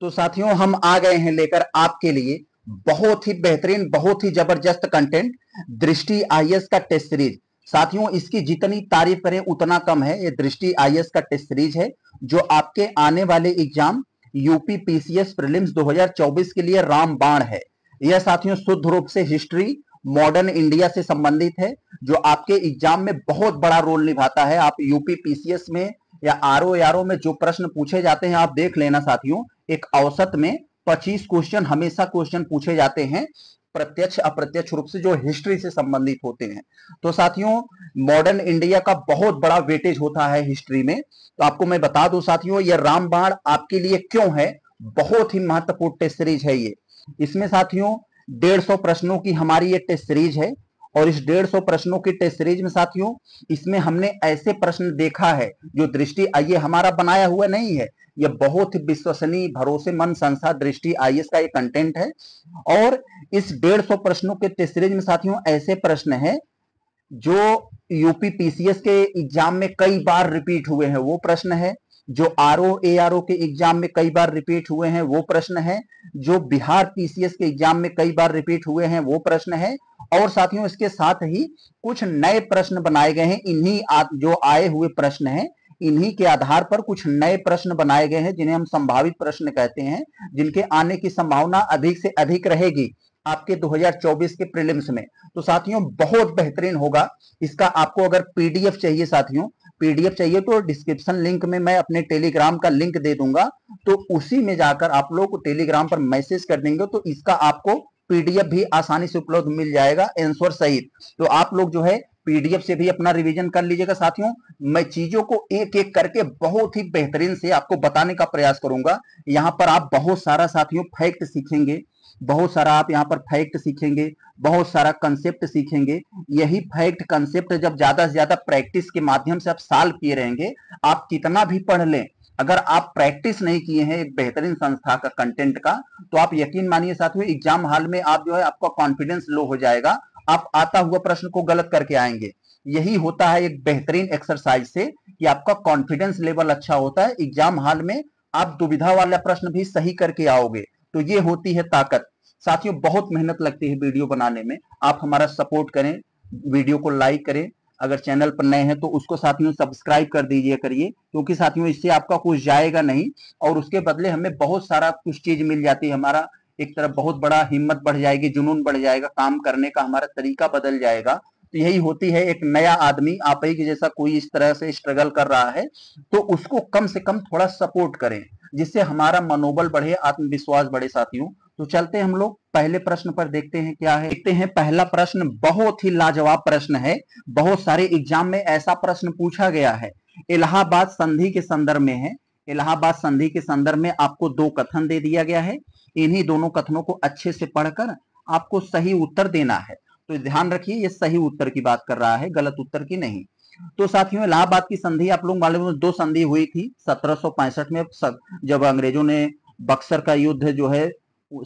तो साथियों हम आ गए हैं लेकर आपके लिए बहुत ही बेहतरीन बहुत ही जबरदस्त कंटेंट दृष्टि आई का टेस्ट सीरीज साथियों इसकी जितनी तारीफ करें उतना कम है ये दृष्टि आई का टेस्ट सीरीज है जो आपके आने वाले एग्जाम यूपी पीसीएस प्रीलिम्स 2024 के लिए रामबाण है यह साथियों शुद्ध रूप से हिस्ट्री मॉडर्न इंडिया से संबंधित है जो आपके एग्जाम में बहुत बड़ा रोल निभाता है आप यूपी पीसीएस में या आर ओ आर ओ में जो प्रश्न पूछे जाते हैं आप देख लेना साथियों एक औसत में 25 क्वेश्चन हमेशा क्वेश्चन पूछे जाते हैं प्रत्यक्ष अप्रत्यक्ष रूप से जो हिस्ट्री से संबंधित होते हैं तो साथियों मॉडर्न इंडिया का बहुत बड़ा वेटेज होता है हिस्ट्री में तो आपको मैं बता दूं साथियों ये रामबाण आपके लिए क्यों है बहुत ही महत्वपूर्ण टेस्ट सीरीज है ये इसमें साथियों डेढ़ सौ प्रश्नों की हमारी ये टेस्ट सीरीज है और इस डेढ़ सौ प्रश्नों की टेस्ट सीरीज में साथियों इसमें हमने ऐसे प्रश्न देखा है जो दृष्टि आइए हमारा बनाया हुआ नहीं है यह बहुत ही विश्वसनीय भरोसेमंद संस्था दृष्टि आई का एक कंटेंट है और इस डेढ़ सौ प्रश्नों के टेस्ट सीरीज में साथियों ऐसे प्रश्न है जो यूपी पीसीएस के एग्जाम में कई बार रिपीट हुए हैं वो प्रश्न है जो आर ओ ए आर ओ के एग्जाम में कई बार रिपीट हुए हैं वो प्रश्न है जो बिहार पीसीएस के एग्जाम में कई बार रिपीट हुए हैं वो प्रश्न है और साथियों इसके साथ ही कुछ नए प्रश्न बनाए गए हैं इन्हीं जो आए हुए प्रश्न हैं इन्हीं के आधार पर कुछ नए प्रश्न बनाए गए हैं जिन्हें हम संभावित प्रश्न कहते हैं जिनके आने की संभावना अधिक से अधिक रहेगी आपके 2024 के प्रीलिम्स में तो साथियों बहुत बेहतरीन होगा इसका आपको अगर पीडीएफ चाहिए साथियों पीडीएफ चाहिए तो डिस्क्रिप्शन लिंक में मैं अपने टेलीग्राम का लिंक दे दूंगा तो उसी में जाकर आप लोग टेलीग्राम पर मैसेज कर देंगे तो इसका आपको पीडीएफ भी आसानी से उपलब्ध मिल जाएगा एंसर सहित तो आप लोग जो है पीडीएफ से भी अपना रिवीजन कर लीजिएगा साथियों मैं चीजों को एक एक करके बहुत ही बेहतरीन से आपको बताने का प्रयास करूंगा यहाँ पर आप बहुत सारा साथियों फैक्ट सीखेंगे बहुत सारा आप यहाँ पर फैक्ट सीखेंगे बहुत सारा कंसेप्ट सीखेंगे यही फैक्ट कंसेप्ट जब ज्यादा से ज्यादा प्रैक्टिस के माध्यम से आप साल किए रहेंगे आप कितना भी पढ़ लें अगर आप प्रैक्टिस नहीं किए हैं एक बेहतरीन संस्था का कंटेंट का तो आप यकीन मानिए साथियों एग्जाम हाल में आप जो है आपका कॉन्फिडेंस लो हो जाएगा आप आता हुआ प्रश्न को गलत करके आएंगे यही होता है एक बेहतरीन एक्सरसाइज से कि आपका कॉन्फिडेंस लेवल अच्छा होता है एग्जाम हाल में आप दुविधा वाला प्रश्न भी सही करके आओगे तो ये होती है ताकत साथियों बहुत मेहनत लगती है वीडियो बनाने में आप हमारा सपोर्ट करें वीडियो को लाइक करें अगर चैनल पर नए हैं तो उसको साथियों सब्सक्राइब कर दीजिए करिए क्योंकि साथियों इससे आपका कुछ जाएगा नहीं और उसके बदले हमें बहुत सारा कुछ चीज मिल जाती है हमारा एक तरफ बहुत बड़ा हिम्मत बढ़ जाएगी जुनून बढ़ जाएगा काम करने का हमारा तरीका बदल जाएगा तो यही होती है एक नया आदमी आप ही जैसा कोई इस तरह से स्ट्रगल कर रहा है तो उसको कम से कम थोड़ा सपोर्ट करें जिससे हमारा मनोबल बढ़े आत्मविश्वास बढ़े साथियों तो चलते हम लोग पहले प्रश्न पर देखते हैं क्या है देखते हैं पहला प्रश्न बहुत ही लाजवाब प्रश्न है बहुत सारे एग्जाम में ऐसा प्रश्न पूछा गया है इलाहाबाद संधि के संदर्भ में है इलाहाबाद संधि के संदर्भ में आपको दो कथन दे दिया गया है इन्हीं दोनों कथनों को अच्छे से पढ़कर आपको सही उत्तर देना है तो ध्यान रखिए ये सही उत्तर की बात कर रहा है गलत उत्तर की नहीं तो साथियों इलाहाबाद की संधि आप लोग मालूम दो संधि हुई थी सत्रह में जब अंग्रेजों ने बक्सर का युद्ध जो है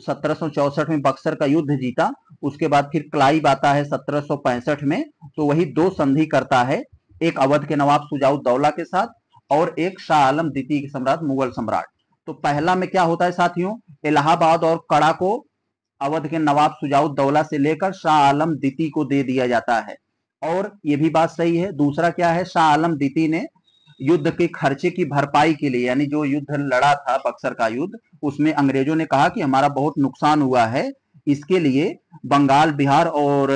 सत्रह में बक्सर का युद्ध जीता उसके बाद फिर क्लाइव आता है सत्रह में तो वही दो संधि करता है एक अवध के नवाब सुजाउद्दौला के साथ और एक शाह आलम द्वितीय के सम्राट मुगल सम्राट तो पहला में क्या होता है साथियों इलाहाबाद और कड़ा को अवध के नवाब दौला से लेकर शाह आलम द्वितीय को दे दिया जाता है और ये भी बात सही है दूसरा क्या है शाह आलम द्वितीय ने युद्ध के खर्चे की भरपाई के लिए यानी जो युद्ध लड़ा था बक्सर का युद्ध उसमें अंग्रेजों ने कहा कि हमारा बहुत नुकसान हुआ है इसके लिए बंगाल बिहार और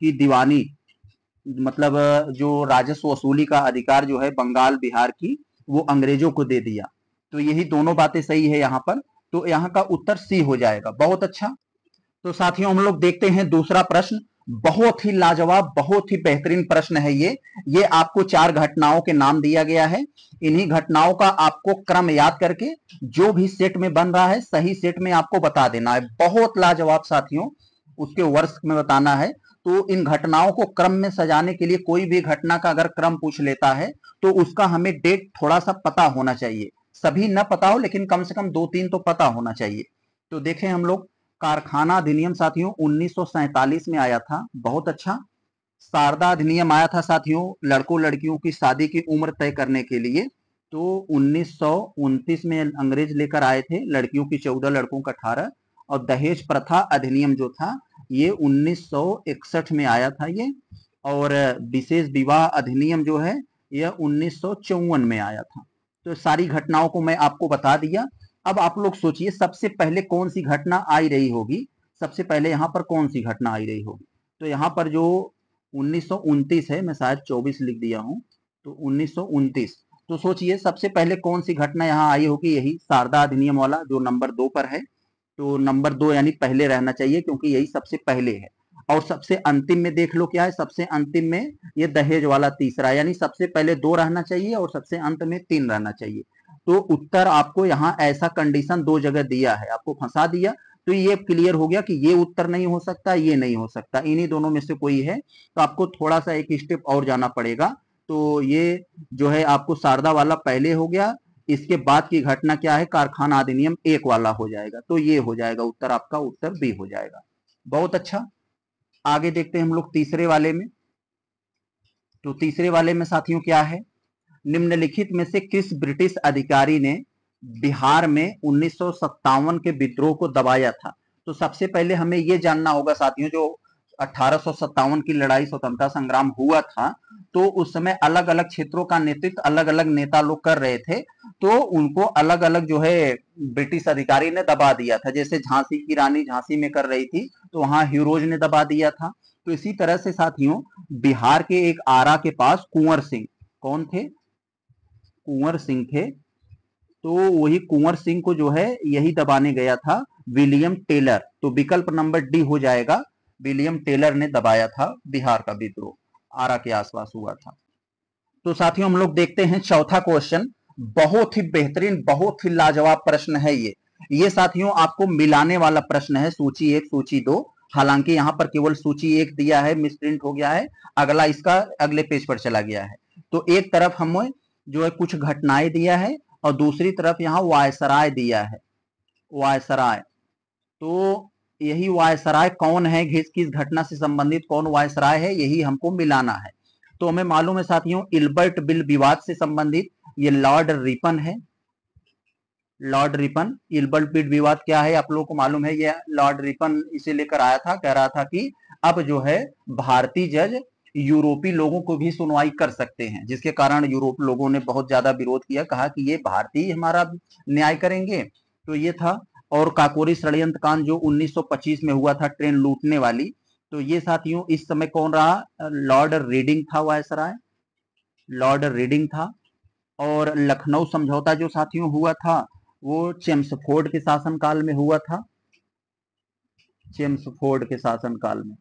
की दीवानी मतलब जो राजस्व वसूली का अधिकार जो है बंगाल बिहार की वो अंग्रेजों को दे दिया तो यही दोनों बातें सही है यहाँ पर तो यहाँ का उत्तर सी हो जाएगा बहुत अच्छा तो साथियों हम लोग देखते हैं दूसरा प्रश्न बहुत ही लाजवाब बहुत ही बेहतरीन प्रश्न है ये ये आपको चार घटनाओं के नाम दिया गया है इन्हीं घटनाओं का आपको क्रम याद करके जो भी सेट में बन रहा है सही सेट में आपको बता देना है बहुत लाजवाब साथियों उसके वर्ष में बताना है तो इन घटनाओं को क्रम में सजाने के लिए कोई भी घटना का अगर क्रम पूछ लेता है तो उसका हमें डेट थोड़ा सा पता होना चाहिए सभी न पता हो लेकिन कम से कम दो तीन तो पता होना चाहिए तो देखें हम लोग कारखाना अधिनियम साथियों उन्नीस में आया था बहुत अच्छा शारदा अधिनियम आया था साथियों लड़कों लड़कियों की शादी की उम्र तय करने के लिए तो उन्नीस में अंग्रेज लेकर आए थे लड़कियों की चौदह लड़कों का अठारह और दहेज प्रथा अधिनियम जो था ये 1961 में आया था ये और विशेष विवाह अधिनियम जो है यह उन्नीस में आया था तो सारी घटनाओं को मैं आपको बता दिया अब आप लोग सोचिए सबसे पहले कौन सी घटना आई रही होगी सबसे पहले यहाँ पर कौन सी घटना आई रही होगी तो यहाँ पर जो उन्नीस है मैं शायद 24 लिख दिया हूँ तो उन्नीस तो सोचिए सबसे पहले कौन सी घटना यहाँ आई होगी यही शारदा अधिनियम वाला जो नंबर दो पर है तो नंबर दो यानी पहले रहना चाहिए क्योंकि यही सबसे पहले है और सबसे अंतिम में देख लो क्या है सबसे अंतिम में ये दहेज वाला तीसरा यानी सबसे पहले दो रहना चाहिए और सबसे अंत में तीन रहना चाहिए तो उत्तर आपको यहाँ ऐसा कंडीशन दो जगह दिया है आपको फंसा दिया तो ये क्लियर हो गया कि ये उत्तर नहीं हो सकता ये नहीं हो सकता इन्हीं दोनों में से कोई है तो आपको थोड़ा सा एक स्टेप और जाना पड़ेगा तो ये जो है आपको शारदा वाला पहले हो गया इसके बाद की घटना क्या है कारखाना अधिनियम एक वाला हो जाएगा तो ये हो जाएगा उत्तर आपका उत्तर बी हो जाएगा बहुत अच्छा आगे देखते हैं हम लोग तीसरे वाले में तो तीसरे वाले में साथियों क्या है निम्नलिखित में से किस ब्रिटिश अधिकारी ने बिहार में उन्नीस के विद्रोह को दबाया था तो सबसे पहले हमें यह जानना होगा साथियों जो अठारह की लड़ाई स्वतंत्रता संग्राम हुआ था तो उस समय अलग अलग क्षेत्रों का नेतृत्व अलग अलग नेता लोग कर रहे थे तो उनको अलग अलग जो है ब्रिटिश अधिकारी ने दबा दिया था जैसे झांसी की रानी झांसी में कर रही थी तो वहां हिरोज ने दबा दिया था तो इसी तरह से साथियों बिहार के एक आरा के पास कुंवर सिंह कौन थे कुंवर सिंह थे तो वही कुंवर सिंह को जो है यही दबाने गया था विलियम टेलर तो विकल्प नंबर डी हो जाएगा विलियम टेलर ने दबाया था बिहार का विद्रोह आरा के आसपास हुआ था तो साथियों हम लोग देखते हैं चौथा क्वेश्चन बहुत ही बेहतरीन बहुत ही लाजवाब प्रश्न है ये ये साथियों आपको मिलाने वाला प्रश्न है सूची एक सूची दो हालांकि यहाँ पर केवल सूची एक दिया है मिसप्रिंट हो गया है अगला इसका अगले पेज पर चला गया है तो एक तरफ हमें जो है कुछ घटनाएं दिया है और दूसरी तरफ यहाँ वायसराय दिया है वायसराय तो यही वायसराय कौन है घिस किस घटना से संबंधित कौन वायसराय है यही हमको मिलाना है तो हमें मालूम है साथियों इल्बर्ट बिल विवाद से संबंधित ये लॉर्ड रिपन है लॉर्ड रिपन इल्बर्ट बिल विवाद क्या है आप लोगों को मालूम है ये लॉर्ड रिपन इसे लेकर आया था कह रहा था कि अब जो है भारतीय जज यूरोपीय लोगों को भी सुनवाई कर सकते हैं जिसके कारण यूरोप लोगों ने बहुत ज्यादा विरोध किया कहा कि ये भारतीय हमारा न्याय करेंगे तो ये था और काकोरी षडयंत्र कांड जो 1925 में हुआ था ट्रेन लूटने वाली तो ये साथियों इस समय कौन रहा लॉर्ड रीडिंग था वायसराय लॉर्ड रीडिंग था और लखनऊ समझौता जो साथियों हुआ था वो चेम्सफोर्ड के शासनकाल में हुआ था चेम्सफोर्ड के शासनकाल में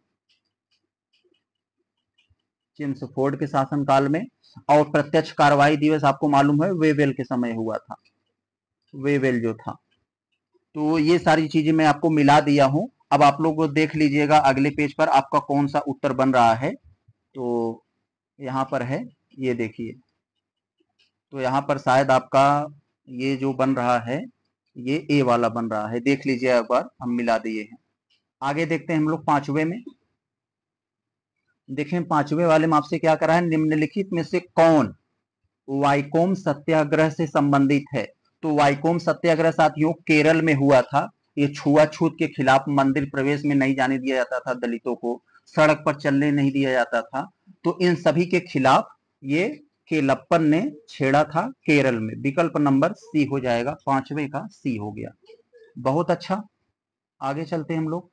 चेम्सफोर्ड के शासनकाल में और प्रत्यक्ष कार्रवाई दिवस आपको मालूम है वेवेल के समय हुआ था वेवेल जो था तो ये सारी चीजें मैं आपको मिला दिया हूं अब आप लोग देख लीजिएगा अगले पेज पर आपका कौन सा उत्तर बन रहा है तो यहाँ पर है ये देखिए तो यहां पर शायद आपका ये जो बन रहा है ये ए वाला बन रहा है देख लीजिए एक बार हम मिला दिए हैं आगे देखते हैं हम लोग पांचवे में देखें पांचवे वाले में आपसे क्या करा है निम्नलिखित में से कौन वाइकोम सत्याग्रह से संबंधित है तो वाइकोम सत्याग्रह साथियों केरल में हुआ था ये छुआछूत के खिलाफ मंदिर प्रवेश में नहीं जाने दिया जाता था दलितों को सड़क पर चलने नहीं दिया जाता था तो इन सभी के खिलाफ ये केलप्पन ने छेड़ा था केरल में विकल्प नंबर सी हो जाएगा पांचवे का सी हो गया बहुत अच्छा आगे चलते हम लोग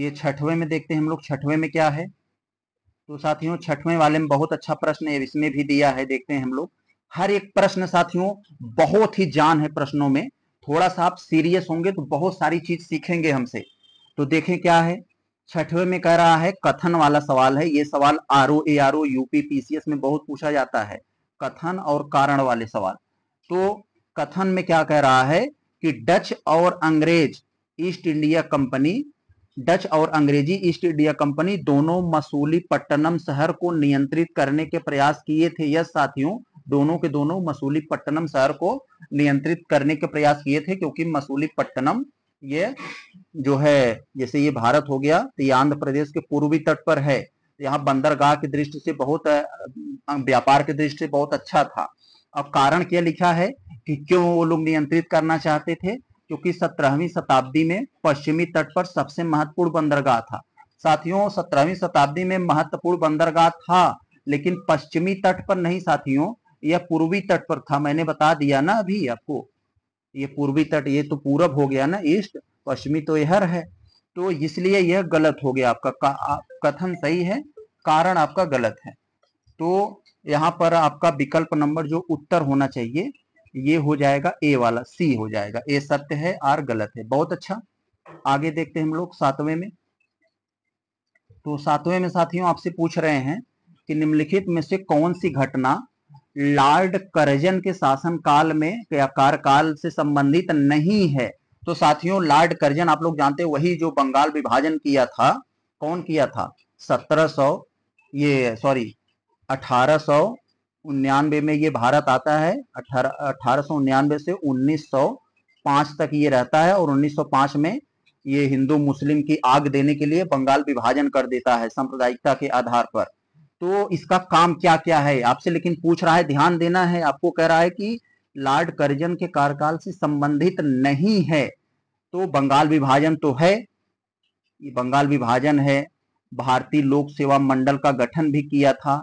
ये छठवें में देखते हैं हम लोग छठवें में क्या है तो साथियों छठवें वाले में बहुत अच्छा प्रश्न है इसमें भी दिया है देखते हैं हम लोग हर एक प्रश्न साथियों बहुत ही जान है प्रश्नों में थोड़ा सा आप सीरियस होंगे तो बहुत सारी चीज सीखेंगे हमसे तो देखें क्या है छठवे में कह रहा है कथन वाला सवाल है ये सवाल R O A R O UP PCS में बहुत पूछा जाता है कथन और कारण वाले सवाल तो कथन में क्या कह रहा है कि डच और अंग्रेज ईस्ट इंडिया कंपनी डच और अंग्रेजी ईस्ट इंडिया कंपनी दोनों मसूली पट्टनम शहर को नियंत्रित करने के प्रयास किए थे यस साथियों दोनों के दोनों मसूली पट्टनम शहर को नियंत्रित करने के प्रयास किए थे क्योंकि मसूली पट्टनम ये जो है जैसे ये भारत हो गया तो ये आंध्र प्रदेश के पूर्वी तट पर है यहाँ बंदरगाह की दृष्टि से बहुत व्यापार की दृष्टि से बहुत अच्छा था अब कारण क्या लिखा है कि क्यों वो लोग नियंत्रित करना चाहते थे क्योंकि सत्रहवीं शताब्दी में पश्चिमी तट पर सबसे महत्वपूर्ण बंदरगाह था साथियों सत्रहवीं शताब्दी में महत्वपूर्ण बंदरगाह था लेकिन पश्चिमी तट पर नहीं साथियों यह पूर्वी तट पर था मैंने बता दिया ना अभी आपको ये पूर्वी तट ये तो पूरब हो गया ना ईस्ट पश्चिमी तो यहर है तो इसलिए यह गलत हो गया आपका कथन सही है कारण आपका गलत है तो यहाँ पर आपका विकल्प नंबर जो उत्तर होना चाहिए ये हो जाएगा ए वाला सी हो जाएगा ए सत्य है आर गलत है बहुत अच्छा आगे देखते हैं हम लोग सातवें में तो सातवें में साथियों आपसे पूछ रहे हैं कि निम्नलिखित में से कौन सी घटना लॉर्ड करजन के शासनकाल में या कार्यकाल से संबंधित नहीं है तो साथियों लॉर्ड करजन आप लोग जानते वही जो बंगाल विभाजन किया था कौन किया था 1700 ये सॉरी अठारह सौ उन्यानवे में ये भारत आता है अठारह अठारह से 1905 तक ये रहता है और 1905 में ये हिंदू मुस्लिम की आग देने के लिए बंगाल विभाजन कर देता है सांप्रदायिकता के आधार पर तो इसका काम क्या क्या है आपसे लेकिन पूछ रहा है ध्यान देना है आपको कह रहा है कि लॉर्ड कर्जन के कार्यकाल से संबंधित नहीं है तो बंगाल विभाजन तो है ये बंगाल विभाजन है भारतीय लोक सेवा मंडल का गठन भी किया था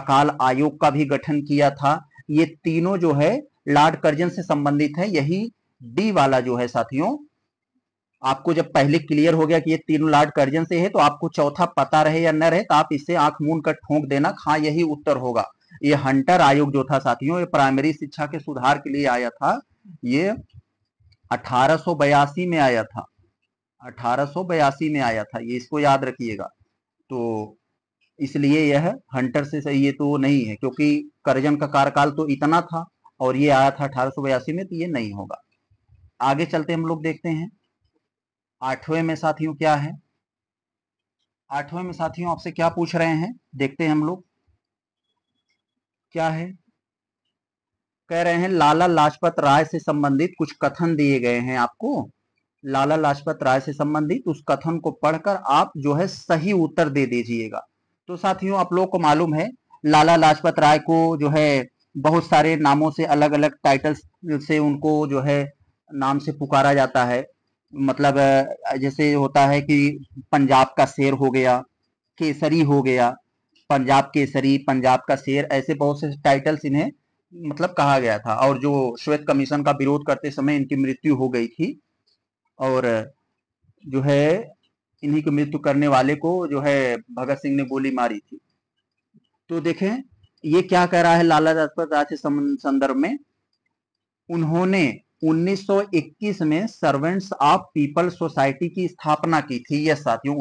अकाल आयोग का भी गठन किया था ये तीनों जो है लॉर्ड कर्जन से संबंधित है यही डी वाला जो है साथियों आपको जब पहले क्लियर हो गया कि ये तीनों लार्ड कर्जन से है तो आपको चौथा पता रहे या न रहे तो आप इससे आंख मूंद कर ठोंक देना हाँ यही उत्तर होगा ये हंटर आयोग जो था साथियों ये प्राइमरी शिक्षा के सुधार के लिए आया था ये अठारह में आया था अठारह में आया था ये इसको याद रखिएगा तो इसलिए यह हंटर से सही ये तो नहीं है क्योंकि करजन का कार्यकाल तो इतना था और ये आया था अठारह में तो ये नहीं होगा आगे चलते हम लोग देखते हैं आठवें में साथियों क्या है आठवें में साथियों आपसे क्या पूछ रहे हैं देखते हैं हम लोग क्या है कह रहे हैं लाला लाजपत राय से संबंधित कुछ कथन दिए गए हैं आपको लाला लाजपत राय से संबंधित उस कथन को पढ़कर आप जो है सही उत्तर दे दीजिएगा तो साथियों आप लोग को मालूम है लाला लाजपत राय को जो है बहुत सारे नामों से अलग अलग टाइटल्स से उनको जो है नाम से पुकारा जाता है मतलब जैसे होता है कि पंजाब का शेर हो गया केसरी हो गया पंजाब केसरी पंजाब का शेर ऐसे बहुत से टाइटल्स इन्हें मतलब कहा गया था और जो श्वेत कमीशन का विरोध करते समय इनकी मृत्यु हो गई थी और जो है इन्हीं की मृत्यु करने वाले को जो है भगत सिंह ने गोली मारी थी तो देखें ये क्या कह रहा है लाला लाजपत संदर्भ में उन्होंने 1921 में सर्वेंट्स ऑफ पीपल सोसाइटी की स्थापना की थी यह साथियों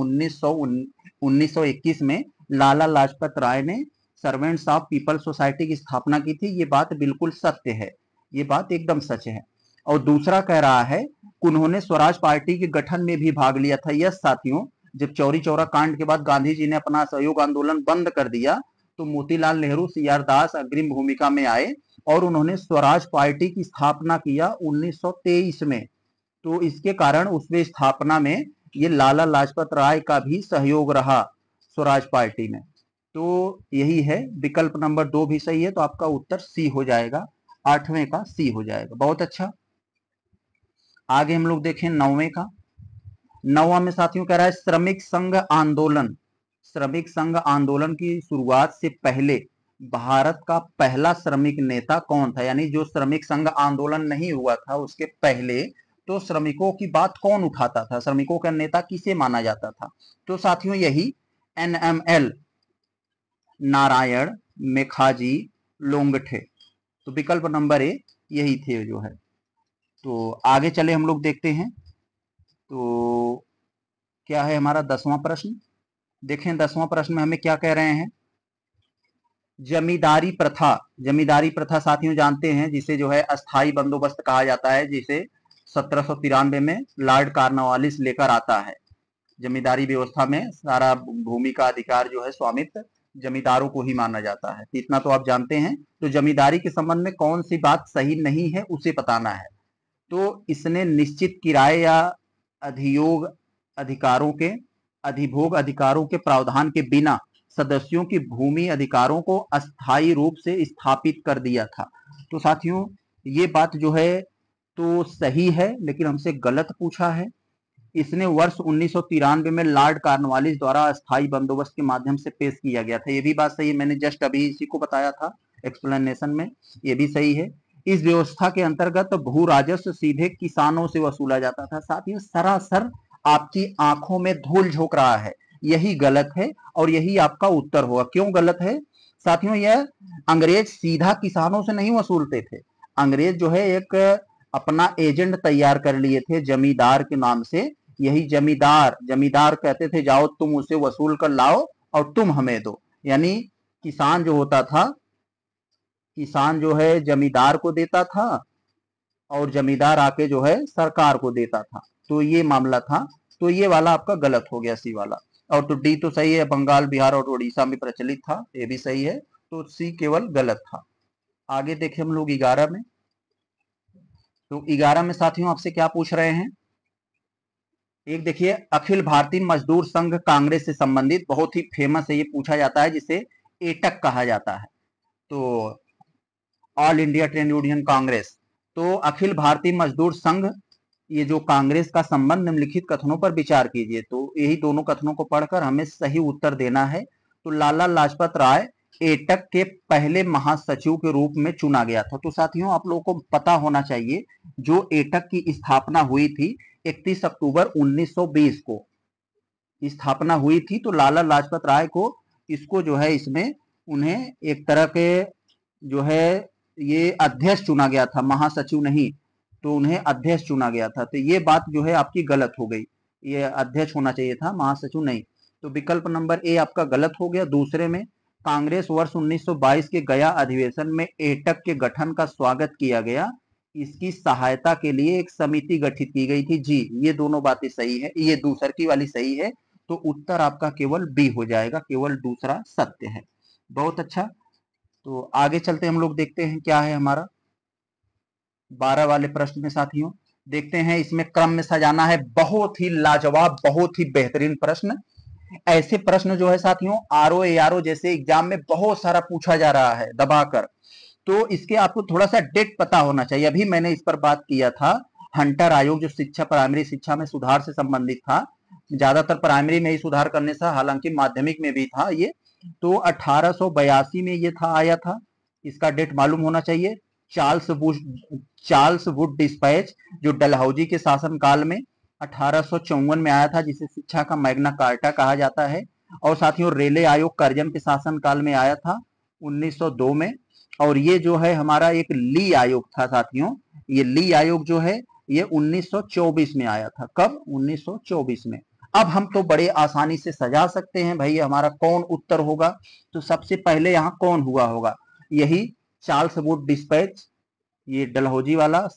1921 में लाला लाजपत राय ने सर्वेंट्स ऑफ पीपल सोसाइटी की स्थापना की थी ये बात बिल्कुल सत्य है ये बात एकदम सच है और दूसरा कह रहा है उन्होंने स्वराज पार्टी के गठन में भी भाग लिया था यस साथियों जब चौरी चौरा कांड के बाद गांधी जी ने अपना सहयोग आंदोलन बंद कर दिया तो मोतीलाल नेहरू सी दास अग्रिम भूमिका में आए और उन्होंने स्वराज पार्टी की स्थापना किया 1923 में तो इसके कारण उसमें स्थापना में ये लाला लाजपत राय का भी सहयोग रहा स्वराज पार्टी में तो यही है विकल्प नंबर दो भी सही है तो आपका उत्तर सी हो जाएगा आठवें का सी हो जाएगा बहुत अच्छा आगे हम लोग देखें नौवे का नौवा में साथियों कह रहा है श्रमिक संघ आंदोलन श्रमिक संघ आंदोलन की शुरुआत से पहले भारत का पहला श्रमिक नेता कौन था यानी जो श्रमिक संघ आंदोलन नहीं हुआ था उसके पहले तो श्रमिकों की बात कौन उठाता था श्रमिकों का नेता किसे माना जाता था तो साथियों यही एनएमएल नारायण मेखाजी लोंगठे तो विकल्प नंबर ए यही थे जो है तो आगे चले हम लोग देखते हैं तो क्या है हमारा दसवां प्रश्न देखें दसवां प्रश्न में हमें क्या कह रहे हैं जमीदारी प्रथा जमींदारी प्रथा साथियों जानते हैं जिसे जो है अस्थाई बंदोबस्त कहा जाता है जिसे सत्रह में लॉर्ड कार्नवालिस लेकर आता है जमींदारी व्यवस्था में सारा भूमि का अधिकार जो है स्वामित्व जमींदारों को ही माना जाता है इतना तो आप जानते हैं तो जमींदारी के संबंध में कौन सी बात सही नहीं है उसे बताना है तो इसने निश्चित किराए या अधियोग अधिकारों के अधिभोग अधिकारों के प्रावधान के बिना सदस्यों की भूमि अधिकारों को अस्थायी रूप से स्थापित कर दिया था तो साथियों ये बात जो है तो सही है लेकिन हमसे गलत पूछा है इसने वर्ष उन्नीस में लॉर्ड कार्नवालिस द्वारा अस्थायी बंदोबस्त के माध्यम से पेश किया गया था ये भी बात सही है मैंने जस्ट अभी इसी को बताया था एक्सप्लेनेशन में ये भी सही है इस व्यवस्था के अंतर्गत भू राजस्व सीधे किसानों से वसूला जाता था साथ ही सरासर आपकी आंखों में धूल झोंक रहा है यही गलत है और यही आपका उत्तर होगा क्यों गलत है साथियों यह अंग्रेज सीधा किसानों से नहीं वसूलते थे अंग्रेज जो है एक अपना एजेंट तैयार कर लिए थे जमींदार के नाम से यही जमींदार जमींदार कहते थे जाओ तुम उसे वसूल कर लाओ और तुम हमें दो यानी किसान जो होता था किसान जो है जमींदार को देता था और जमींदार आके जो है सरकार को देता था तो ये मामला था तो ये वाला आपका गलत हो गया सी वाला और तो डी तो सही है बंगाल बिहार और उड़ीसा में प्रचलित था ये भी सही है तो सी केवल गलत था आगे देखें हम लोग ग्यारह में तो ग्यारह में साथियों आपसे क्या पूछ रहे हैं एक देखिए अखिल भारतीय मजदूर संघ कांग्रेस से संबंधित बहुत ही फेमस है ये पूछा जाता है जिसे एटक कहा जाता है तो All India Trade Union Congress तो अखिल भारतीय मजदूर संघ ये जो कांग्रेस का संबंध निम्नलिखित कथनों पर विचार कीजिए तो यही दोनों कथनों को पढ़कर हमें सही उत्तर देना है तो लाला लाजपत राय एटक के पहले महासचिव के रूप में चुना गया था तो साथियों आप लोगों को पता होना चाहिए जो एटक की स्थापना हुई थी 31 अक्टूबर 1920 को स्थापना हुई थी तो लाला लाजपत राय को इसको जो है इसमें उन्हें एक तरह के जो है ये अध्यक्ष चुना गया था महासचिव नहीं तो उन्हें अध्यक्ष चुना गया था तो ये बात जो है आपकी गलत हो गई ये अध्यक्ष होना चाहिए था महासचिव नहीं तो विकल्प नंबर ए आपका गलत हो गया दूसरे में कांग्रेस वर्ष 1922 के गया अधिवेशन में एटक के गठन का स्वागत किया गया इसकी सहायता के लिए एक समिति गठित की गई थी जी ये दोनों बातें सही है ये दूसर की वाली सही है तो उत्तर आपका केवल बी हो जाएगा केवल दूसरा सत्य है बहुत अच्छा तो आगे चलते हम लोग देखते हैं क्या है हमारा बारह वाले प्रश्न में साथियों देखते हैं इसमें क्रम में सजाना है बहुत ही लाजवाब बहुत ही बेहतरीन प्रश्न ऐसे प्रश्न जो है साथियों आर ओ ए आर ओ जैसे एग्जाम में बहुत सारा पूछा जा रहा है दबाकर तो इसके आपको थोड़ा सा डेट पता होना चाहिए अभी मैंने इस पर बात किया था हंटर आयोग जो शिक्षा प्राइमरी शिक्षा में सुधार से संबंधित था ज्यादातर प्राइमरी में ही सुधार करने से हालांकि माध्यमिक में भी था ये तो अठारह में ये था आया था इसका डेट मालूम होना चाहिए चार्ल्स चार्ल्स वुड डिस्पैच जो डलहौजी के शासनकाल में अठारह में आया था जिसे शिक्षा का मैग्ना कार्टा कहा जाता है और साथियों रेले आयोग करजम के शासनकाल में आया था 1902 में और ये जो है हमारा एक ली आयोग था साथियों ये ली आयोग जो है ये 1924 में आया था कब 1924 में अब हम तो बड़े आसानी से सजा सकते हैं भाई हमारा कौन उत्तर होगा तो सबसे पहले यहाँ कौन हुआ होगा यही चार्ल्स वुड डिस्पैच ये डलहौजी वाला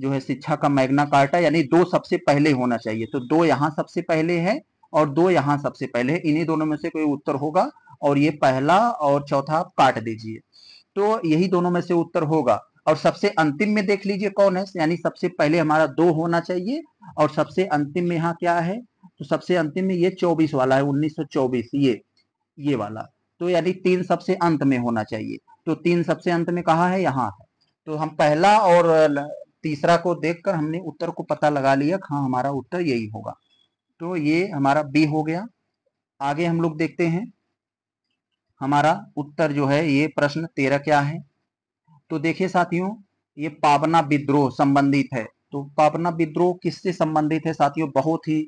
जो है शिक्षा का मैग्ना कार्टा यानी दो सबसे पहले होना चाहिए तो दो यहाँ सबसे पहले है और दो यहाँ सबसे पहले है इन्हीं दोनों में से कोई उत्तर होगा और ये पहला और चौथा आप काट दीजिए तो यही दोनों में से उत्तर होगा और सबसे अंतिम में देख लीजिए कौन है यानी सबसे पहले हमारा दो होना चाहिए और सबसे अंतिम में यहाँ क्या है तो सबसे अंतिम में ये चौबीस वाला है उन्नीस ये ये वाला तो यानी तीन सबसे अंत में होना चाहिए तो तीन सबसे अंत में कहा है यहाँ है तो हम पहला और तीसरा को देखकर हमने उत्तर को पता लगा लिया हाँ हमारा उत्तर यही होगा तो ये हमारा बी हो गया आगे हम लोग देखते हैं हमारा उत्तर जो है ये प्रश्न तेरह क्या है तो देखिए साथियों ये पावना विद्रोह संबंधित है तो पावना विद्रोह किससे संबंधित है साथियों बहुत ही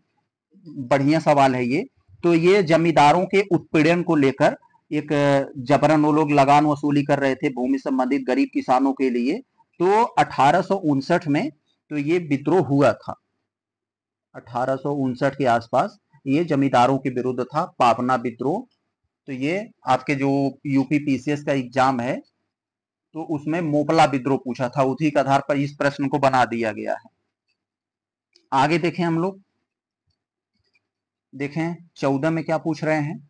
बढ़िया सवाल है ये तो ये जमींदारों के उत्पीड़न को लेकर एक जबरन वो लोग लगान वसूली कर रहे थे भूमि संबंधित गरीब किसानों के लिए तो अठारह में तो ये विद्रोह हुआ था अठारह के आसपास ये जमींदारों के विरुद्ध था पापना विद्रोह तो ये आपके जो यूपी पीसीएस का एग्जाम है तो उसमें मोपला विद्रोह पूछा था उसी के आधार पर इस प्रश्न को बना दिया गया है आगे देखें हम लोग देखें चौदह में क्या पूछ रहे हैं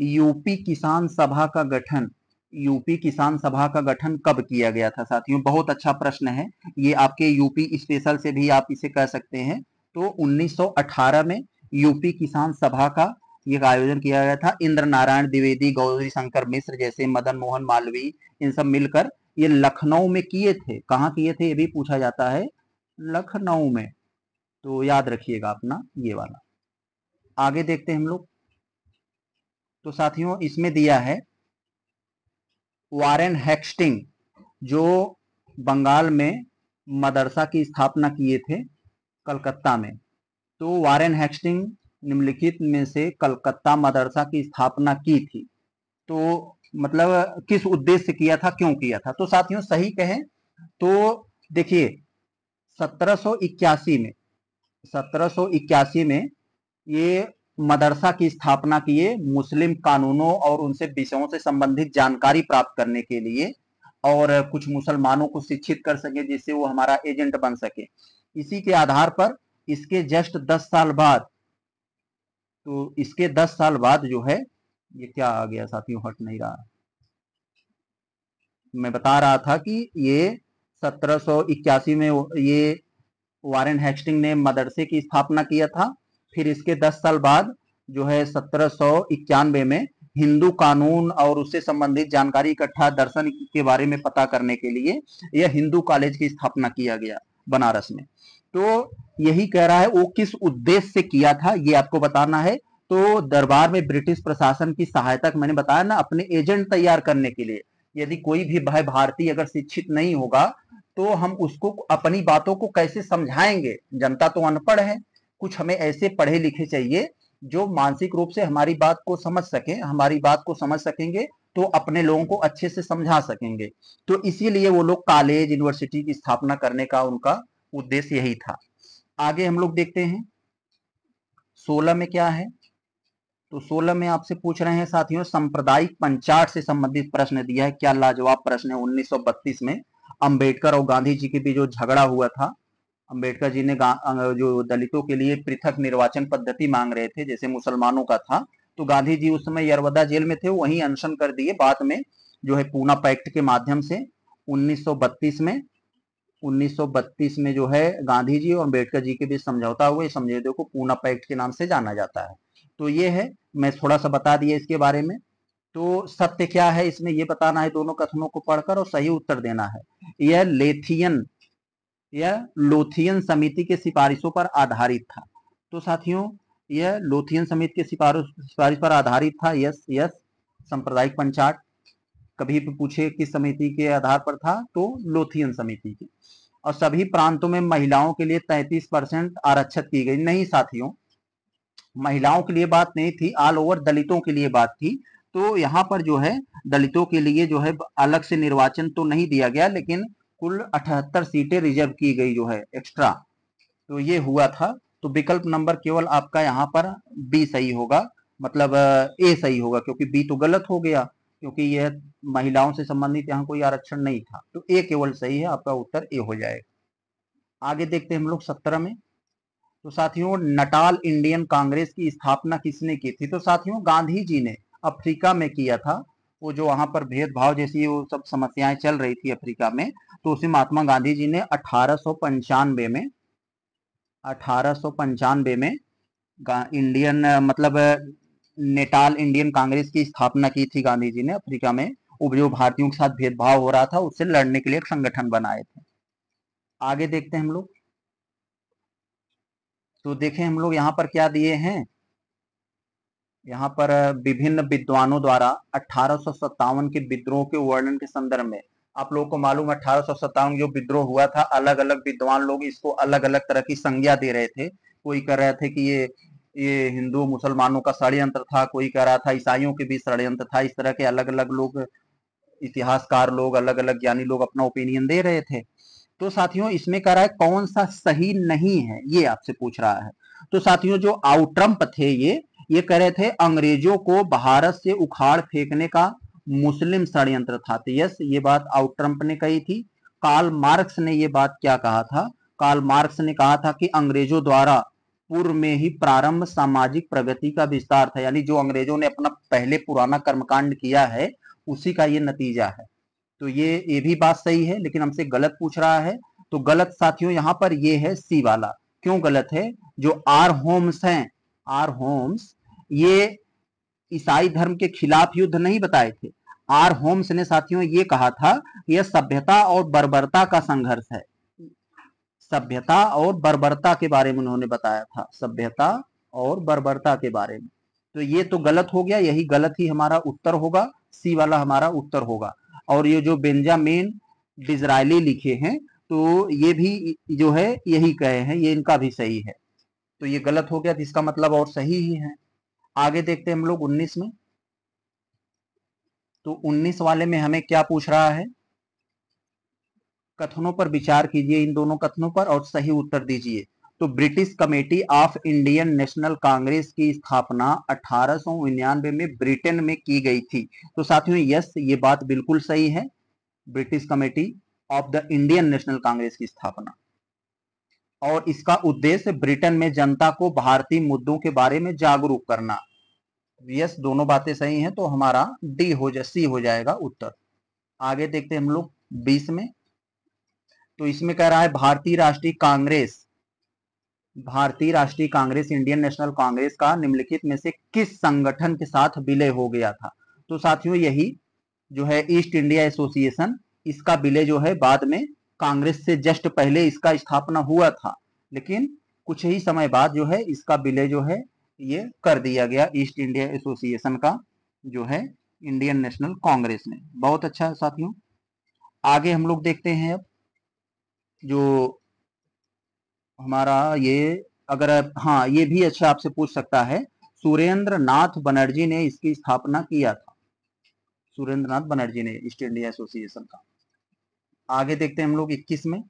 यूपी किसान सभा का गठन यूपी किसान सभा का गठन कब किया गया था साथियों बहुत अच्छा प्रश्न है ये आपके यूपी स्पेशल से भी आप इसे कह सकते हैं तो 1918 में यूपी किसान सभा का ये आयोजन किया गया था इंद्र नारायण द्विवेदी गौरी शंकर मिश्र जैसे मदन मोहन मालवी इन सब मिलकर ये लखनऊ में किए थे कहाँ किए थे ये भी पूछा जाता है लखनऊ में तो याद रखिएगा अपना ये वाला आगे देखते हैं हम लोग तो साथियों इसमें दिया है वारेन हेक्स्टिंग जो बंगाल में मदरसा की स्थापना किए थे कलकत्ता में तो वारेन हेक्स्टिंग निम्नलिखित में से कलकत्ता मदरसा की स्थापना की थी तो मतलब किस उद्देश्य से किया था क्यों किया था तो साथियों सही कहें तो देखिए 1781 में 1781 में ये मदरसा की स्थापना किए मुस्लिम कानूनों और उनसे विषयों से संबंधित जानकारी प्राप्त करने के लिए और कुछ मुसलमानों को शिक्षित कर सके जिससे वो हमारा एजेंट बन सके इसी के आधार पर इसके जस्ट दस साल बाद तो इसके दस साल बाद जो है ये क्या आ गया साथियों हट नहीं रहा मैं बता रहा था कि ये 1781 में ये वारेन हेस्टिंग ने मदरसे की स्थापना किया था फिर इसके दस साल बाद जो है सत्रह में हिंदू कानून और उससे संबंधित जानकारी इकट्ठा दर्शन के बारे में पता करने के लिए यह हिंदू कॉलेज की स्थापना किया गया बनारस में तो यही कह रहा है वो किस उद्देश्य से किया था ये आपको बताना है तो दरबार में ब्रिटिश प्रशासन की सहायता मैंने बताया ना अपने एजेंट तैयार करने के लिए यदि कोई भी भाई भारतीय अगर शिक्षित नहीं होगा तो हम उसको अपनी बातों को कैसे समझाएंगे जनता तो अनपढ़ है कुछ हमें ऐसे पढ़े लिखे चाहिए जो मानसिक रूप से हमारी बात को समझ सकें हमारी बात को समझ सकेंगे तो अपने लोगों को अच्छे से समझा सकेंगे तो इसीलिए वो लोग कॉलेज यूनिवर्सिटी की स्थापना करने का उनका उद्देश्य यही था आगे हम लोग देखते हैं सोलह में क्या है तो सोलह में आपसे पूछ रहे हैं साथियों सांप्रदायिक पंचायत से संबंधित प्रश्न दिया है क्या लाजवाब प्रश्न है उन्नीस में अंबेडकर और गांधी जी के बीच जो झगड़ा हुआ था अंबेडकर जी ने जो दलितों के लिए पृथक निर्वाचन पद्धति मांग रहे थे जैसे मुसलमानों का था तो गांधी जी उस समय यरवदा जेल में थे वहीं अनशन कर दिए बाद में जो है पूना पैक्ट के माध्यम से 1932 में 1932 में जो है गांधी जी और अम्बेडकर जी के बीच समझौता हुआ इस समझौते को पूना पैक्ट के नाम से जाना जाता है तो ये है मैं थोड़ा सा बता दिया इसके बारे में तो सत्य क्या है इसमें यह बताना है दोनों कथनों को पढ़कर और सही उत्तर देना है यह लेथियन यह लोथियन समिति के सिफारिशों पर आधारित था तो साथियों यह लोथियन समिति के सिफारिश पर आधारित था यस यस सांप्रदायिक पंचाट कभी भी पूछे किस समिति के आधार पर था तो लोथियन समिति की और सभी प्रांतों में महिलाओं के लिए 33 परसेंट आरक्षित की गई नहीं साथियों महिलाओं के लिए बात नहीं थी ऑल ओवर दलितों के लिए बात थी तो यहाँ पर जो है दलितों के लिए जो है अलग से निर्वाचन तो नहीं दिया गया लेकिन कुल अठहत्तर सीटें रिजर्व की गई जो है एक्स्ट्रा तो ये हुआ था तो विकल्प नंबर केवल आपका यहाँ पर बी सही होगा मतलब ए सही होगा क्योंकि बी तो गलत हो गया क्योंकि यह महिलाओं से संबंधित यहाँ कोई आरक्षण नहीं था तो ए केवल सही है आपका उत्तर ए हो जाएगा आगे देखते हैं हम लोग सत्रह में तो साथियों नटाल इंडियन कांग्रेस की स्थापना किसने की थी तो साथियों गांधी जी ने अफ्रीका में किया था वो जो वहां पर भेदभाव जैसी वो सब समस्याएं चल रही थी अफ्रीका में तो उसे महात्मा गांधी जी ने अठारह में अठारह में इंडियन मतलब नेटाल इंडियन कांग्रेस की स्थापना की थी गांधी जी ने अफ्रीका में जो भारतीयों के साथ भेदभाव हो रहा था उससे लड़ने के लिए एक संगठन बनाए थे आगे देखते हैं हम लोग तो देखें हम लोग यहाँ पर क्या दिए हैं यहाँ पर विभिन्न विद्वानों द्वारा अठारह के विद्रोह के वर्णन के संदर्भ में आप लोगों को मालूम अठारह जो विद्रोह हुआ था अलग अलग विद्वान लोग इसको अलग अलग तरह की संज्ञा दे रहे थे कोई कह रहे थे कि ये ये हिंदू मुसलमानों का षडयंत्र था कोई कह रहा था ईसाइयों के भी षडयंत्र था इस तरह के अलग अलग लोग इतिहासकार लोग अलग अलग ज्ञानी लोग अपना ओपिनियन दे रहे थे तो साथियों इसमें कह रहा है कौन सा सही नहीं है ये आपसे पूछ रहा है तो साथियों जो आउट्रम्प थे ये ये कह रहे थे अंग्रेजों को भारत से उखाड़ फेंकने का मुस्लिम षडयंत्र था तो यस ये बात आउट ट्रंप ने कही थी कार्ल मार्क्स ने ये बात क्या कहा था कार्ल मार्क्स ने कहा था कि अंग्रेजों द्वारा पूर्व में ही प्रारंभ सामाजिक प्रगति का विस्तार था यानी जो अंग्रेजों ने अपना पहले पुराना कर्मकांड किया है उसी का ये नतीजा है तो ये ये भी बात सही है लेकिन हमसे गलत पूछ रहा है तो गलत साथियों यहां पर ये है सी वाला क्यों गलत है जो आर होम्स हैं आर होम्स ये ईसाई धर्म के खिलाफ युद्ध नहीं बताए थे आर होम्स ने साथियों ये कहा था यह सभ्यता और बर्बरता का संघर्ष है सभ्यता और बर्बरता के बारे में उन्होंने बताया था सभ्यता और बर्बरता के बारे में तो ये तो गलत हो गया यही गलत ही हमारा उत्तर होगा सी वाला हमारा उत्तर होगा और ये जो बेंजामिन डिजराइली लिखे हैं तो ये भी जो है यही कहे हैं ये इनका भी सही है तो ये गलत हो गया तो इसका मतलब और सही ही है आगे देखते हैं हम लोग 19 में तो 19 वाले में हमें क्या पूछ रहा है कथनों पर विचार कीजिए इन दोनों कथनों पर और सही उत्तर दीजिए तो British Committee of Indian National Congress की स्थापना अठारह में ब्रिटेन में की गई थी तो साथियों यस ये बात बिल्कुल सही है British Committee of the Indian National Congress की स्थापना और इसका उद्देश्य ब्रिटेन में जनता को भारतीय मुद्दों के बारे में जागरूक करना यस दोनों बातें सही हैं तो हमारा डी हो जाए सी हो जाएगा उत्तर आगे देखते हैं हम लोग बीस में तो इसमें कह रहा है भारतीय राष्ट्रीय कांग्रेस भारतीय राष्ट्रीय कांग्रेस इंडियन नेशनल कांग्रेस का निम्नलिखित में से किस संगठन के साथ विलय हो गया था तो साथियों यही जो है ईस्ट इंडिया एसोसिएशन इसका विलय जो है बाद में कांग्रेस से जस्ट पहले इसका स्थापना हुआ था लेकिन कुछ ही समय बाद जो है इसका विलय जो है ये कर दिया गया ईस्ट इंडिया एसोसिएशन का जो है इंडियन नेशनल कांग्रेस ने बहुत अच्छा साथियों आगे हम लोग देखते हैं अब जो हमारा ये अगर हाँ ये भी अच्छा आपसे पूछ सकता है सुरेंद्र नाथ बनर्जी ने इसकी स्थापना किया था सुरेंद्र नाथ बनर्जी ने ईस्ट इंडिया एसोसिएशन का आगे देखते हैं हम लोग इक्कीस में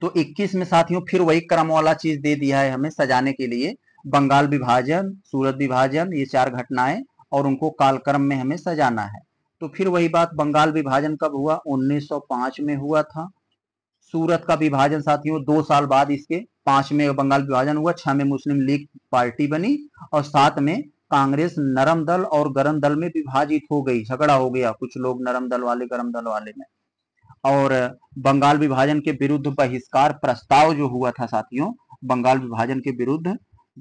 तो 21 में साथियों फिर वही क्रम वाला चीज दे दिया है हमें सजाने के लिए बंगाल विभाजन सूरत विभाजन ये चार घटनाएं और उनको कालक्रम में हमें सजाना है तो फिर वही बात बंगाल विभाजन कब हुआ 1905 में हुआ था सूरत का विभाजन साथियों दो साल बाद इसके पांच में बंगाल विभाजन हुआ छह में मुस्लिम लीग पार्टी बनी और सात में कांग्रेस नरम दल और गरम दल में विभाजित हो गई झगड़ा हो गया कुछ लोग नरम दल वाले गरम दल वाले में और बंगाल विभाजन के विरुद्ध बहिष्कार प्रस्ताव जो हुआ था साथियों बंगाल विभाजन के विरुद्ध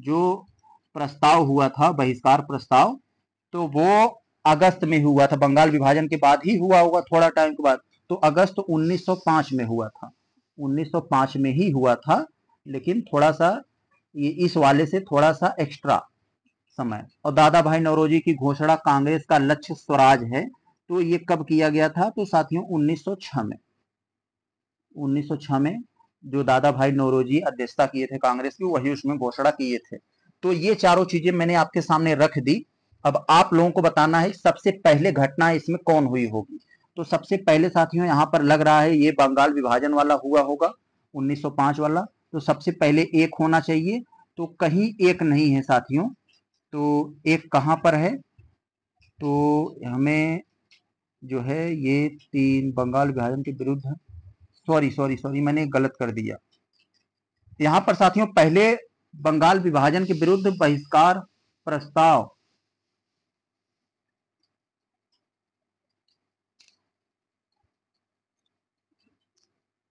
जो प्रस्ताव हुआ था बहिष्कार प्रस्ताव तो वो अगस्त में हुआ था बंगाल विभाजन के बाद ही हुआ होगा थोड़ा टाइम के बाद तो अगस्त 1905 में हुआ था 1905 में ही हुआ था लेकिन थोड़ा सा ये इस वाले से थोड़ा सा एक्स्ट्रा समय और दादा भाई नवरोजी की घोषणा कांग्रेस का लक्ष्य स्वराज है तो ये कब किया गया था तो साथियों 1906 में 1906 में जो दादा भाई नोरोजी अध्यक्षता किए थे कांग्रेस की वही उसमें घोषणा किए थे तो ये चारों चीजें मैंने आपके सामने रख दी अब आप लोगों को बताना है सबसे पहले घटना इसमें कौन हुई होगी तो सबसे पहले साथियों यहाँ पर लग रहा है ये बंगाल विभाजन वाला हुआ होगा 1905 वाला तो सबसे पहले एक होना चाहिए तो कहीं एक नहीं है साथियों तो एक कहाँ पर है तो हमें जो है ये तीन बंगाल विभाजन के विरुद्ध सॉरी सॉरी सॉरी मैंने गलत कर दिया यहां पर साथियों पहले बंगाल विभाजन के विरुद्ध बहिष्कार प्रस्ताव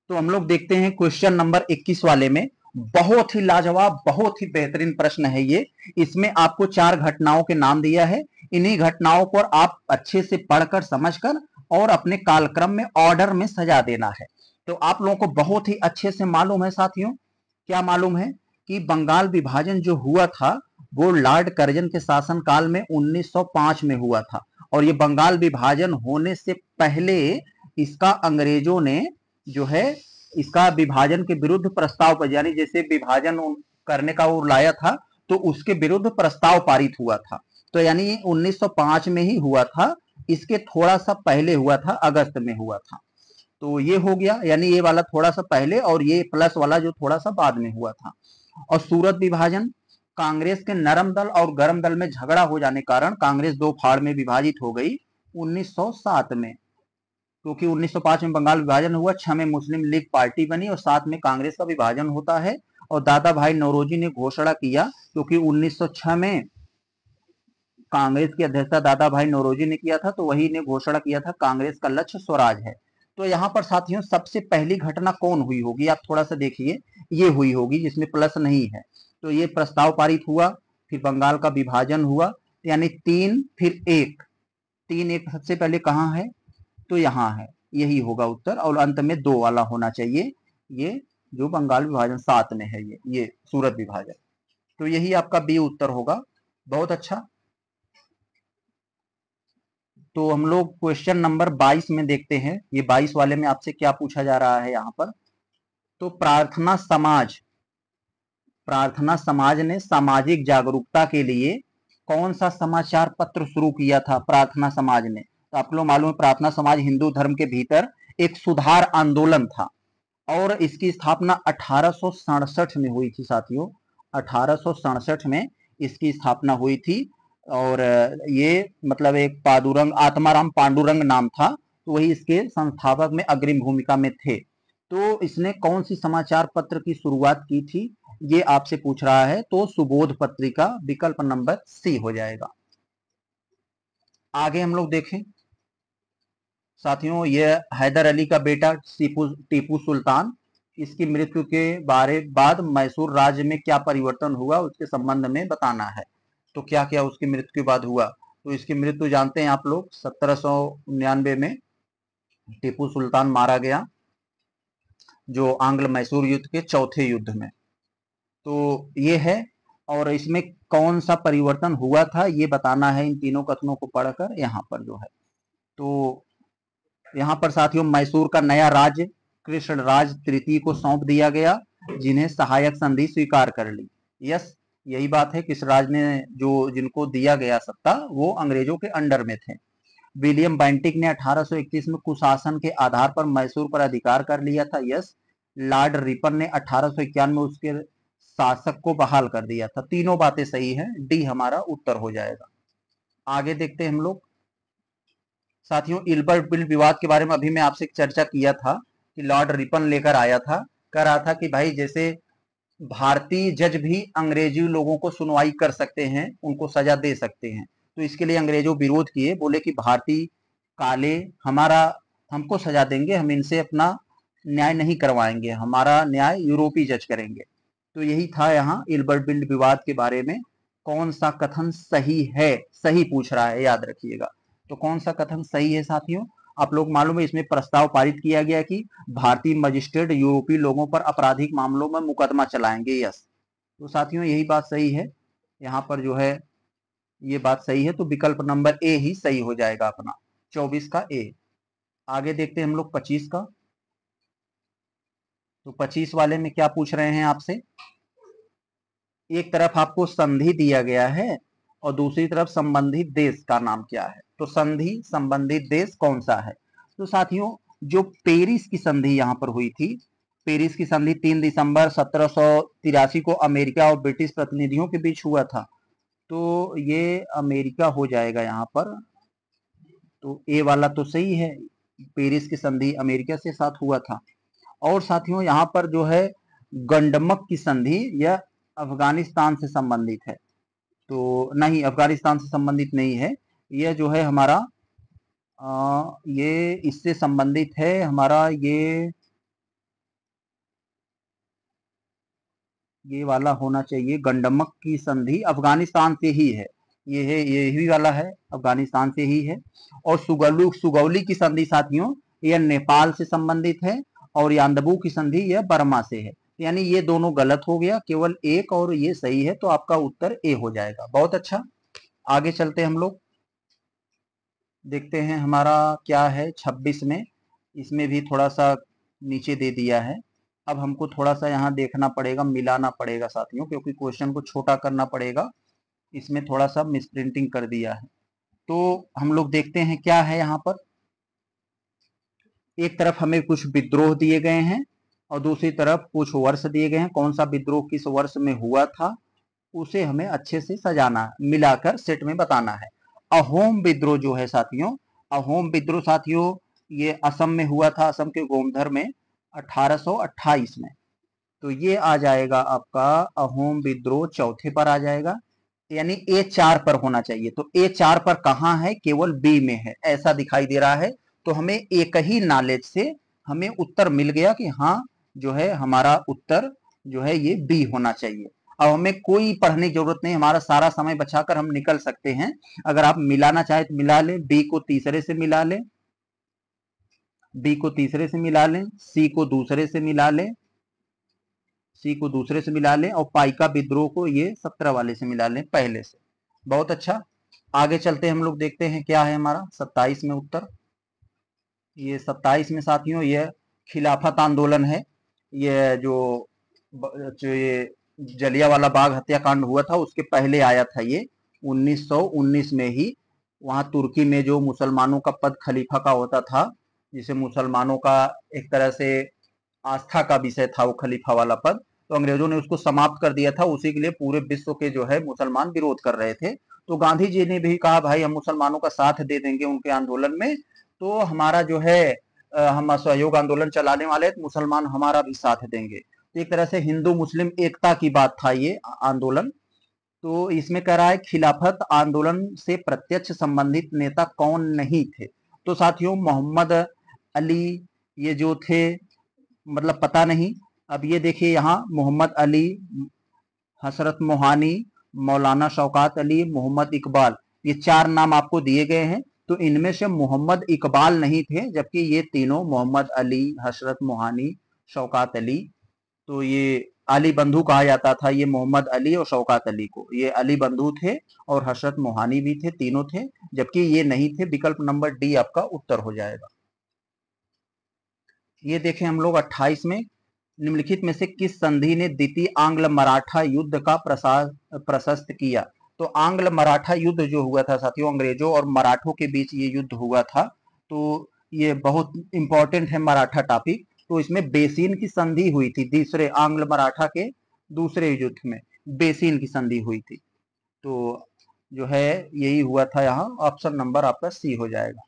तो हम लोग देखते हैं क्वेश्चन नंबर 21 वाले में बहुत ही लाजवाब बहुत ही बेहतरीन प्रश्न है ये इसमें आपको चार घटनाओं के नाम दिया है इन्हीं घटनाओं पर आप अच्छे से पढ़कर समझकर और अपने कालक्रम में ऑर्डर में सजा देना है तो आप लोगों को बहुत ही अच्छे से मालूम है साथियों क्या मालूम है कि बंगाल विभाजन जो हुआ था वो लॉर्ड कर्जन के शासनकाल में 1905 में हुआ था और ये बंगाल विभाजन होने से पहले इसका अंग्रेजों ने जो है इसका विभाजन के विरुद्ध प्रस्ताव पर यानी जैसे विभाजन करने का वो लाया था तो उसके विरुद्ध प्रस्ताव पारित हुआ था तो यानी 1905 में ही हुआ था इसके थोड़ा सा पहले हुआ था अगस्त में हुआ था तो ये हो गया यानी ये वाला थोड़ा सा पहले और ये प्लस वाला जो थोड़ा सा बाद में हुआ था और सूरत विभाजन कांग्रेस के नरम दल और गर्म दल में झगड़ा हो जाने कारण कांग्रेस दो फाड़ में विभाजित हो गई 1907 में क्योंकि 1905 में बंगाल विभाजन हुआ छह में मुस्लिम लीग पार्टी बनी और सात में कांग्रेस का विभाजन होता है और दादा भाई नौरोजी ने घोषणा किया क्योंकि 1906 में कांग्रेस की अध्यक्षता दादा भाई नौरोजी ने किया था तो वही ने घोषणा किया था कांग्रेस का लक्ष्य स्वराज है तो यहाँ पर साथियों सबसे पहली घटना कौन हुई होगी आप थोड़ा सा देखिए ये हुई होगी जिसमें प्लस नहीं है तो ये प्रस्ताव पारित हुआ फिर बंगाल का विभाजन हुआ यानी तीन फिर एक तीन एक सबसे पहले कहाँ है तो यहाँ है यही होगा उत्तर और अंत में दो वाला होना चाहिए ये जो बंगाल विभाजन सात में है ये ये सूरत विभाजन तो यही आपका बी उत्तर होगा बहुत अच्छा तो हम लोग क्वेश्चन नंबर 22 में देखते हैं ये 22 वाले में आपसे क्या पूछा जा रहा है यहाँ पर तो प्रार्थना समाज प्रार्थना समाज ने सामाजिक जागरूकता के लिए कौन सा समाचार पत्र शुरू किया था प्रार्थना समाज ने आप लोग मालूम है प्रार्थना समाज हिंदू धर्म के भीतर एक सुधार आंदोलन था और इसकी स्थापना अठारह में हुई थी साथियों अठारह में इसकी स्थापना हुई थी और ये मतलब एक पादुरंग आत्माराम पांडुरंग नाम था तो वही इसके संस्थापक में अग्रिम भूमिका में थे तो इसने कौन सी समाचार पत्र की शुरुआत की थी ये आपसे पूछ रहा है तो सुबोध पत्रिका विकल्प नंबर सी हो जाएगा आगे हम लोग देखें साथियों यह हैदर अली का बेटा टीपू टीपू सुल्तान इसकी मृत्यु के बारे बाद मैसूर राज्य में क्या परिवर्तन हुआ उसके संबंध में बताना है तो क्या क्या उसकी मृत्यु के बाद हुआ तो इसकी मृत्यु जानते हैं आप लोग सत्रह में टीपू सुल्तान मारा गया जो आंग्ल मैसूर युद्ध के चौथे युद्ध में तो ये है और इसमें कौन सा परिवर्तन हुआ था ये बताना है इन तीनों कथनों को पढ़कर यहाँ पर जो है तो यहाँ पर साथियों मैसूर का नया राज्य कृष्ण राज तृतीय को सौंप दिया गया जिन्हें सहायक संधि स्वीकार कर ली यस यही बात है राज ने जो जिनको दिया गया सत्ता वो अंग्रेजों के अंडर में थे विलियम बैंटिक ने 1831 में कुशासन के आधार पर मैसूर पर अधिकार कर लिया था यस लॉर्ड रिपन ने अठारह में उसके शासक को बहाल कर दिया था तीनों बातें सही है डी हमारा उत्तर हो जाएगा आगे देखते हैं हम लोग साथियों इल्बर्ट बिल विवाद के बारे में अभी मैं आपसे चर्चा किया था कि लॉर्ड रिपन लेकर आया था कह रहा था कि भाई जैसे भारतीय जज भी अंग्रेजी लोगों को सुनवाई कर सकते हैं उनको सजा दे सकते हैं तो इसके लिए अंग्रेजों विरोध किए बोले कि भारतीय काले हमारा हमको सजा देंगे हम इनसे अपना न्याय नहीं करवाएंगे हमारा न्याय यूरोपीय जज करेंगे तो यही था यहाँ इल्बर्ट बिल्ड विवाद के बारे में कौन सा कथन सही है सही पूछ रहा है याद रखिएगा तो कौन सा कथन सही है साथियों आप लोग मालूम है इसमें प्रस्ताव पारित किया गया कि भारतीय मजिस्ट्रेट यूरोपीय लोगों पर आपराधिक मामलों में मुकदमा चलाएंगे यस तो साथियों यही बात सही है यहाँ पर जो है ये बात सही है तो विकल्प नंबर ए ही सही हो जाएगा अपना चौबीस का ए आगे देखते हैं हम लोग पच्चीस का तो पच्चीस वाले में क्या पूछ रहे हैं आपसे एक तरफ आपको संधि दिया गया है और दूसरी तरफ संबंधित देश का नाम क्या है तो संधि संबंधित देश कौन सा है तो साथियों जो पेरिस की संधि यहाँ पर हुई थी पेरिस की संधि 3 दिसंबर सत्रह को अमेरिका और ब्रिटिश प्रतिनिधियों के बीच हुआ था तो ये अमेरिका हो जाएगा यहाँ पर तो ए वाला तो सही है पेरिस की संधि अमेरिका से साथ हुआ था और साथियों यहाँ पर जो है गंडमक की संधि यह अफगानिस्तान से संबंधित है तो नहीं अफगानिस्तान से संबंधित नहीं है यह जो है हमारा आ, ये इससे संबंधित है हमारा ये ये वाला होना चाहिए गंडमक की संधि अफगानिस्तान से ही है ये है ये ही वाला है अफगानिस्तान से ही है और सुगलू सुगौली की संधि साथियों यह नेपाल से संबंधित है और यादबू की संधि यह बर्मा से है यानी ये दोनों गलत हो गया केवल एक और ये सही है तो आपका उत्तर ए हो जाएगा बहुत अच्छा आगे चलते हम लोग देखते हैं हमारा क्या है छब्बीस में इसमें भी थोड़ा सा नीचे दे दिया है अब हमको थोड़ा सा यहाँ देखना पड़ेगा मिलाना पड़ेगा साथियों क्योंकि क्वेश्चन को छोटा करना पड़ेगा इसमें थोड़ा सा मिसप्रिंटिंग कर दिया है तो हम लोग देखते हैं क्या है यहाँ पर एक तरफ हमें कुछ विद्रोह दिए गए हैं और दूसरी तरफ कुछ वर्ष दिए गए हैं कौन सा विद्रोह किस वर्ष में हुआ था उसे हमें अच्छे से सजाना मिलाकर सेट में बताना है अहोम विद्रोह जो है साथियों अहोम विद्रोह साथियों ये असम में हुआ था असम के गोमधर में 1828 में तो ये आ जाएगा आपका अहोम विद्रोह चौथे पर आ जाएगा यानी ए चार पर होना चाहिए तो ए चार पर कहाँ है केवल बी में है ऐसा दिखाई दे रहा है तो हमें एक ही नॉलेज से हमें उत्तर मिल गया कि हाँ जो है हमारा उत्तर जो है ये बी होना चाहिए अब हमें कोई पढ़ने की जरूरत नहीं हमारा सारा समय बचाकर हम निकल सकते हैं अगर आप मिलाना चाहे तो मिला लें बी को तीसरे से मिला लें बी को तीसरे से मिला लें सी को दूसरे से मिला लें सी को दूसरे से मिला लें और पाइका विद्रोह को ये सत्रह वाले से मिला लें पहले से बहुत अच्छा आगे चलते हम लोग देखते हैं क्या है हमारा सत्ताईस में उत्तर ये सत्ताईस में साथियों यह खिलाफत आंदोलन है ये जो जो ये जलिया वाला बाग हत्याकांड हुआ था उसके पहले आया था ये 1919 में ही वहाँ तुर्की में जो मुसलमानों का पद खलीफा का होता था जिसे मुसलमानों का एक तरह से आस्था का विषय था वो खलीफा वाला पद तो अंग्रेजों ने उसको समाप्त कर दिया था उसी के लिए पूरे विश्व के जो है मुसलमान विरोध कर रहे थे तो गांधी जी ने भी कहा भाई हम मुसलमानों का साथ दे देंगे उनके आंदोलन में तो हमारा जो है हम सहयोग आंदोलन चलाने वाले तो मुसलमान हमारा भी साथ देंगे तो एक तरह से हिंदू मुस्लिम एकता की बात था ये आंदोलन तो इसमें कह रहा है खिलाफत आंदोलन से प्रत्यक्ष संबंधित नेता कौन नहीं थे तो साथियों मोहम्मद अली ये जो थे मतलब पता नहीं अब ये देखिए यहाँ मोहम्मद अली हसरत मोहानी मौलाना शौकात अली मोहम्मद इकबाल ये चार नाम आपको दिए गए हैं तो इनमें से मोहम्मद इकबाल नहीं थे जबकि ये तीनों मोहम्मद अली हसरत मोहानी शौकात अली तो ये अली बंधु कहा जाता था ये मोहम्मद अली और शौकात अली को ये अली बंधु थे और हसरत मोहानी भी थे तीनों थे जबकि ये नहीं थे विकल्प नंबर डी आपका उत्तर हो जाएगा ये देखें हम लोग 28 में निम्नलिखित में से किस संधि ने द्वितीय आंग्ल मराठा युद्ध का प्रसार प्रशस्त किया तो आंग्ल मराठा युद्ध जो हुआ था साथियों अंग्रेजों और मराठों के बीच ये युद्ध हुआ था तो ये बहुत इंपॉर्टेंट है मराठा टॉपिक तो इसमें बेसिन की संधि हुई थी दूसरे आंग्ल मराठा के दूसरे युद्ध में बेसिन की संधि हुई थी तो जो है यही हुआ था यहाँ ऑप्शन नंबर आपका सी हो जाएगा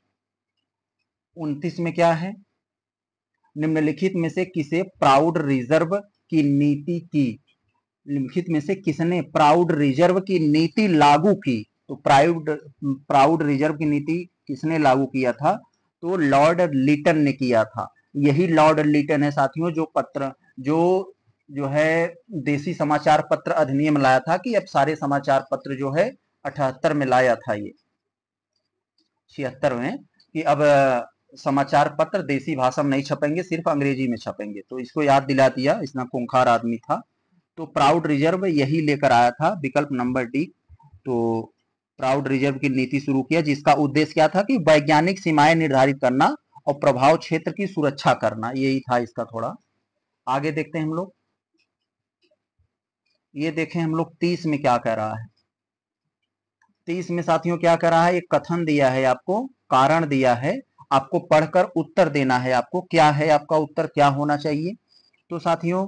उन्तीस में क्या है निम्नलिखित में से किसे प्राउड रिजर्व की नीति की निम्नलिखित में से किसने प्राउड रिजर्व की नीति लागू की तो प्राउड प्राउड रिजर्व की नीति किसने लागू किया था तो लॉर्ड लिटन ने किया था यही लॉर्ड लिटन है साथियों जो पत्र जो जो है देसी समाचार पत्र अधिनियम लाया था कि अब सारे समाचार पत्र जो है अठहत्तर में लाया था ये छिहत्तर में कि अब समाचार पत्र देसी भाषा में नहीं छपेंगे सिर्फ अंग्रेजी में छपेंगे तो इसको याद दिला दिया इतना कुंखार आदमी था तो प्राउड रिजर्व यही लेकर आया था विकल्प नंबर डी तो प्राउड रिजर्व की नीति शुरू किया जिसका उद्देश्य क्या था कि वैज्ञानिक सीमाएं निर्धारित करना और प्रभाव क्षेत्र की सुरक्षा करना यही था इसका थोड़ा आगे देखते हैं हम लोग ये देखें हम लोग तीस में क्या कह रहा है तीस में साथियों क्या कह रहा है एक कथन दिया है आपको कारण दिया है आपको पढ़कर उत्तर देना है आपको क्या है आपका उत्तर क्या होना चाहिए तो साथियों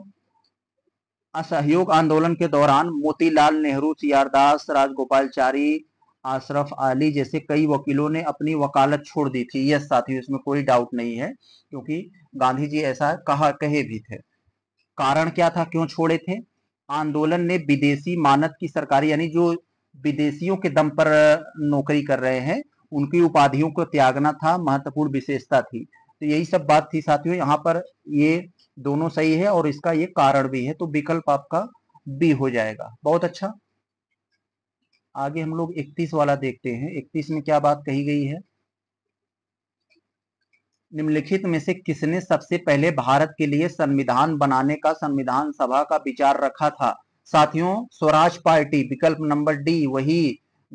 असहयोग आंदोलन के दौरान मोतीलाल नेहरू सियारदास राजगोपालचारी आशरफ अली जैसे कई वकीलों ने अपनी वकालत छोड़ दी थी यस साथियों इसमें कोई डाउट नहीं है क्योंकि गांधी जी ऐसा कहा कहे भी थे कारण क्या था क्यों छोड़े थे आंदोलन ने विदेशी मानत की सरकारी यानी जो विदेशियों के दम पर नौकरी कर रहे हैं उनकी उपाधियों को त्यागना था महत्वपूर्ण विशेषता थी तो यही सब बात थी साथियों यहाँ पर ये दोनों सही है और इसका ये कारण भी है तो विकल्प आपका बी हो जाएगा बहुत अच्छा आगे हम लोग 31 वाला देखते हैं 31 में क्या बात कही गई है निम्नलिखित में से किसने सबसे पहले भारत के लिए संविधान बनाने का संविधान सभा का विचार रखा था साथियों स्वराज पार्टी विकल्प नंबर डी वही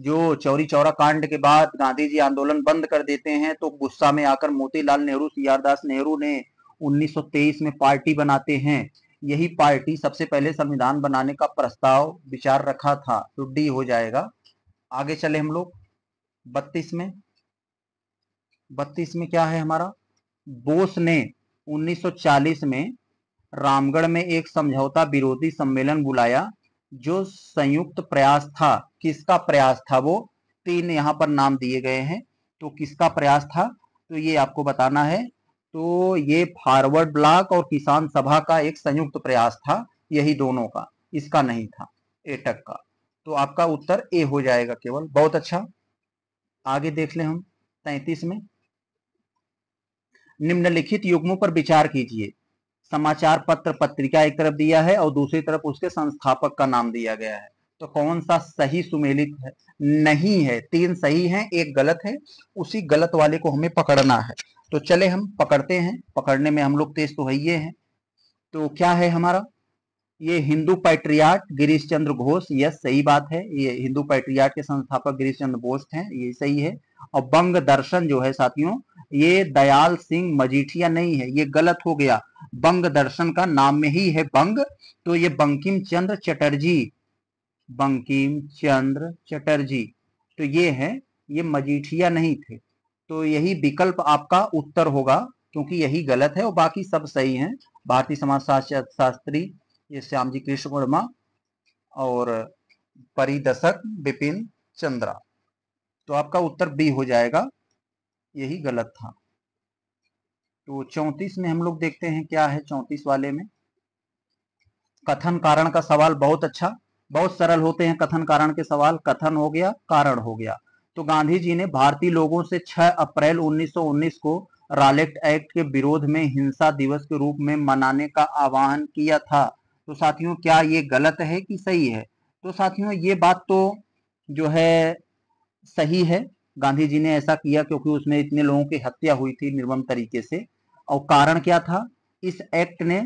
जो चौरी चौरा कांड के बाद गांधी जी आंदोलन बंद कर देते हैं तो गुस्सा में आकर मोतीलाल नेहरू सियारदास नेहरू ने 1923 में पार्टी बनाते हैं यही पार्टी सबसे पहले संविधान बनाने का प्रस्ताव विचार रखा था तो डी हो जाएगा आगे चले हम लोग बत्तीस में बत्तीस में क्या है हमारा बोस ने 1940 में रामगढ़ में एक समझौता विरोधी सम्मेलन बुलाया जो संयुक्त प्रयास था किसका प्रयास था वो तीन यहां पर नाम दिए गए हैं तो किसका प्रयास था तो ये आपको बताना है तो ये फॉरवर्ड ब्लॉक और किसान सभा का एक संयुक्त प्रयास था यही दोनों का इसका नहीं था एटक का तो आपका उत्तर ए हो जाएगा केवल बहुत अच्छा आगे देख ले हम तैतीस में निम्नलिखित युग्मों पर विचार कीजिए समाचार पत्र पत्रिका एक तरफ दिया है और दूसरी तरफ उसके संस्थापक का नाम दिया गया है तो कौन सा सही सुमेलित है नहीं है तीन सही है एक गलत है उसी गलत वाले को हमें पकड़ना है तो चले हम पकड़ते हैं पकड़ने में हम लोग तेज तो है ये है तो क्या है हमारा ये हिंदू पैट्रियाट गिरीश चंद्र घोष यह सही बात है ये हिंदू पैट्रियाट के संस्थापक गिरीश चंद्र घोष हैं ये सही है और बंग दर्शन जो है साथियों ये दयाल सिंह मजीठिया नहीं है ये गलत हो गया बंग दर्शन का नाम में ही है बंग तो ये बंकिम चंद्र चटर्जी बंकिम चंद्र चटर्जी तो ये है ये मजीठिया नहीं थे तो यही विकल्प आपका उत्तर होगा क्योंकि यही गलत है और बाकी सब सही हैं भारतीय समाज शास्त्री ये श्याम जी कृष्ण वर्मा और परिदर्शक बिपिन चंद्रा तो आपका उत्तर बी हो जाएगा यही गलत था तो चौतीस में हम लोग देखते हैं क्या है चौंतीस वाले में कथन कारण का सवाल बहुत अच्छा बहुत सरल होते हैं कथन कारण के सवाल कथन हो गया कारण हो गया तो गांधी जी ने भारतीय लोगों से 6 अप्रैल 1919 को रालेक्ट एक्ट के विरोध में हिंसा दिवस के रूप में मनाने का आह्वान किया था तो साथियों क्या ये गलत है कि सही है तो साथियों ये बात तो जो है सही है गांधी जी ने ऐसा किया क्योंकि उसमें इतने लोगों की हत्या हुई थी निर्मम तरीके से और कारण क्या था इस एक्ट ने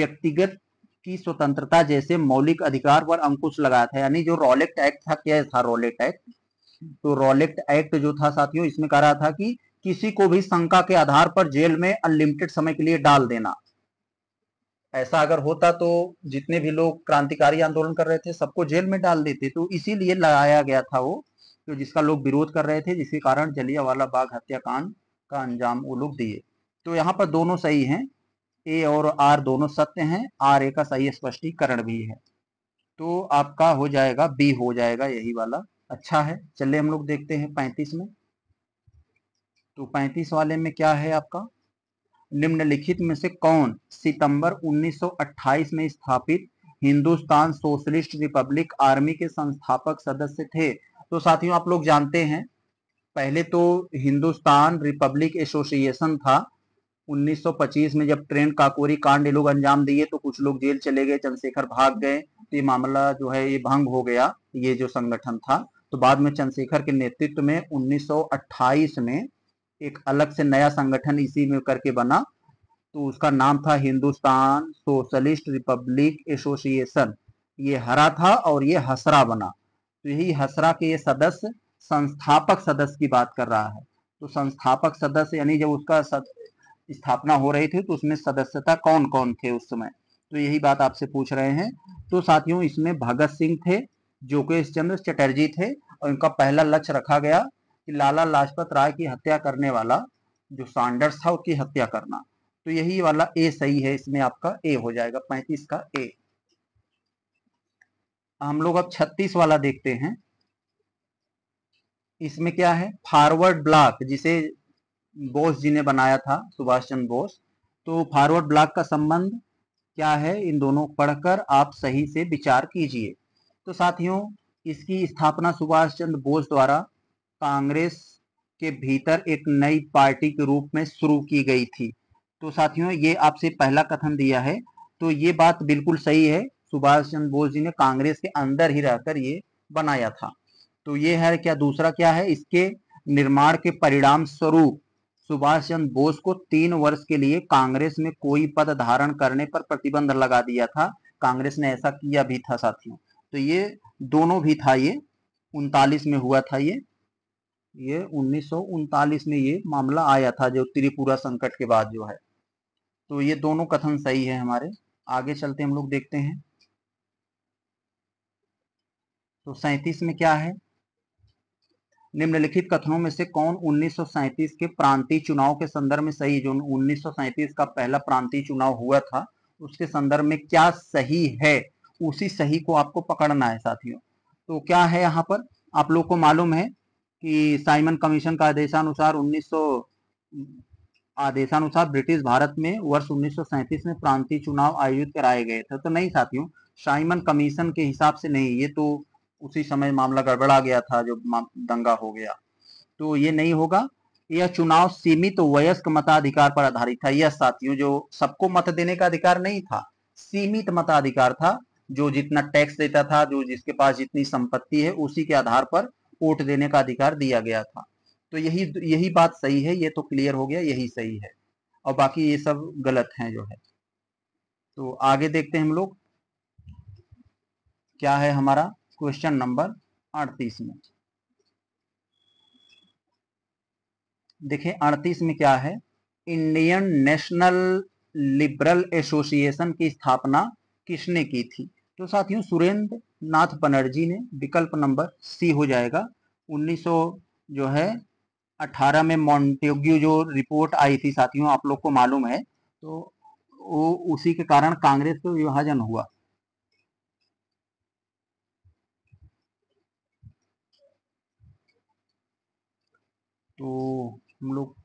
व्यक्तिगत की स्वतंत्रता जैसे मौलिक अधिकार पर अंकुश लगाया था यानी जो रोलेक्ट एक्ट था क्या था रोलेक्ट एक्ट तो रॉलेक्ट एक्ट जो था साथियों इसमें कह रहा था कि किसी को भी शंका के आधार पर जेल में अनलिमिटेड समय के लिए डाल देना ऐसा अगर होता तो जितने भी लोग क्रांतिकारी आंदोलन कर रहे थे सबको जेल में डाल देते तो इसीलिए लगाया गया था वो तो जिसका लोग विरोध कर रहे थे जिसके कारण जलियावाला बाग हत्याकांड का अंजाम वो लोग दिए तो यहाँ पर दोनों सही हैं ए और आर दोनों सत्य हैं आर ए का सही स्पष्टीकरण भी है तो आपका हो जाएगा बी हो जाएगा यही वाला अच्छा है चलिए हम लोग देखते हैं पैंतीस में तो पैंतीस वाले में क्या है आपका निम्नलिखित में से कौन सितंबर 1928 में स्थापित हिंदुस्तान सोशलिस्ट रिपब्लिक आर्मी के संस्थापक सदस्य थे तो साथियों आप लोग जानते हैं पहले तो हिंदुस्तान रिपब्लिक एसोसिएशन था 1925 में जब ट्रेन काकोरी कांड लोग अंजाम दिए तो कुछ लोग जेल चले गए चंद्रशेखर भाग गए तो ये मामला जो है ये भंग हो गया ये जो संगठन था तो बाद में चंद्रशेखर के नेतृत्व में 1928 में एक अलग से नया संगठन इसी में करके बना तो उसका नाम था हिंदुस्तान सोशलिस्ट रिपब्लिक एसोसिएशन ये हरा था और ये हसरा बना तो यही हसरा के ये सदस्य संस्थापक सदस्य की बात कर रहा है तो संस्थापक सदस्य यानी जब उसका सद... स्थापना हो रही थी तो उसमें सदस्यता कौन कौन थे उस समय तो यही बात आपसे पूछ रहे हैं तो साथियों इसमें भगत सिंह थे जोगेश चंद्र चटर्जी थे और इनका पहला लक्ष्य रखा गया कि लाला लाजपत राय की हत्या करने वाला जो सांडर्स था उसकी हत्या करना तो यही वाला ए सही है इसमें आपका ए हो जाएगा पैंतीस का ए हम लोग अब छत्तीस वाला देखते हैं इसमें क्या है फॉरवर्ड ब्लॉक जिसे बोस जी ने बनाया था सुभाष चंद्र बोस तो फॉरवर्ड ब्लॉक का संबंध क्या है इन दोनों पढ़कर आप सही से विचार कीजिए तो साथियों इसकी स्थापना सुभाष चंद्र बोस द्वारा कांग्रेस के भीतर एक नई पार्टी के रूप में शुरू की गई थी तो साथियों ये आपसे पहला कथन दिया है तो ये बात बिल्कुल सही है सुभाष चंद्र बोस जी ने कांग्रेस के अंदर ही रहकर ये बनाया था तो ये है क्या दूसरा क्या है इसके निर्माण के परिणाम स्वरूप सुभाष चंद्र बोस को तीन वर्ष के लिए कांग्रेस में कोई पद धारण करने पर प्रतिबंध लगा दिया था कांग्रेस ने ऐसा किया भी था साथियों तो ये दोनों भी था ये उनतालीस में हुआ था ये ये उन्नीस में ये मामला आया था जो त्रिपुरा संकट के बाद जो है तो ये दोनों कथन सही है हमारे आगे चलते हम लोग देखते हैं तो सैतीस में क्या है निम्नलिखित कथनों में से कौन उन्नीस के प्रांतीय चुनाव के संदर्भ में सही जो उन्नीस का पहला प्रांतीय चुनाव हुआ था उसके संदर्भ में क्या सही है उसी सही को आपको पकड़ना है साथियों तो क्या है यहाँ पर आप लोग को मालूम है कि साइमन कमीशन का आदेशानुसार उन्नीस आदेशानुसार ब्रिटिश भारत में वर्ष उन्नीस में प्रांतीय चुनाव आयोजित कराए गए थे तो नहीं साथियों साइमन कमीशन के हिसाब से नहीं ये तो उसी समय मामला गड़बड़ा गया था जो दंगा हो गया तो ये नहीं होगा यह चुनाव सीमित तो वयस्क मताधिकार पर आधारित था यह साथियों जो सबको मत देने का अधिकार नहीं था सीमित मताधिकार था जो जितना टैक्स देता था जो जिसके पास जितनी संपत्ति है उसी के आधार पर वोट देने का अधिकार दिया गया था तो यही यही बात सही है ये तो क्लियर हो गया यही सही है और बाकी ये सब गलत है जो है तो आगे देखते हैं हम लोग क्या है हमारा क्वेश्चन नंबर अड़तीस में देखिए अड़तीस में क्या है इंडियन नेशनल लिबरल एसोसिएशन की स्थापना किसने की थी तो साथियों सुरेंद्र नाथ बनर्जी ने विकल्प नंबर सी हो जाएगा 1900 जो है 18 में मॉन्टेग्यू जो रिपोर्ट आई थी साथियों आप लोग को मालूम है तो वो उसी के कारण कांग्रेस का विभाजन हुआ तो हम लोग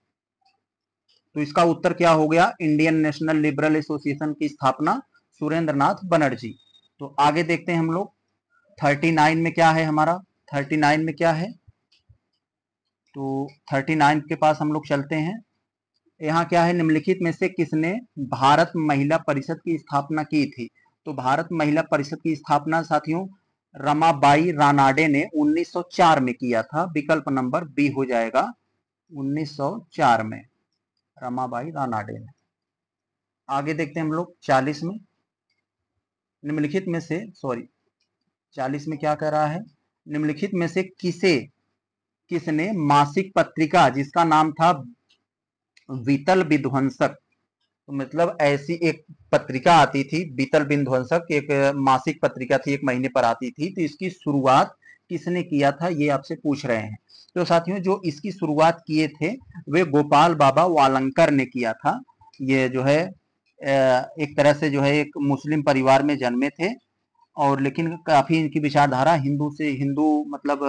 तो इसका उत्तर क्या हो गया इंडियन नेशनल लिबरल एसोसिएशन की स्थापना सुरेंद्रनाथ बनर्जी तो आगे देखते हैं हम लोग थर्टी नाइन में क्या है हमारा थर्टी नाइन में क्या है तो थर्टी नाइन के पास हम लोग चलते हैं यहाँ क्या है निम्नलिखित में से किसने भारत महिला परिषद की स्थापना की थी तो भारत महिला परिषद की स्थापना साथियों रमाबाई रानाडे ने 1904 में किया था विकल्प नंबर बी हो जाएगा 1904 में रमाबाई रानाडे ने आगे देखते हैं हम लोग 40 में निम्नलिखित में से सॉरी चालीस में क्या कह रहा है निम्नलिखित में से किसे किसने मासिक पत्रिका जिसका नाम था वितल विध्वंसक तो मतलब ऐसी एक पत्रिका आती थी बीतल विध्वंसक एक मासिक पत्रिका थी एक महीने पर आती थी तो इसकी शुरुआत किसने किया था ये आपसे पूछ रहे हैं तो साथियों जो इसकी शुरुआत किए थे वे गोपाल बाबा वालंकर ने किया था ये जो है एक तरह से जो है एक मुस्लिम परिवार में जन्मे थे और लेकिन काफ़ी इनकी विचारधारा हिंदू से हिंदू मतलब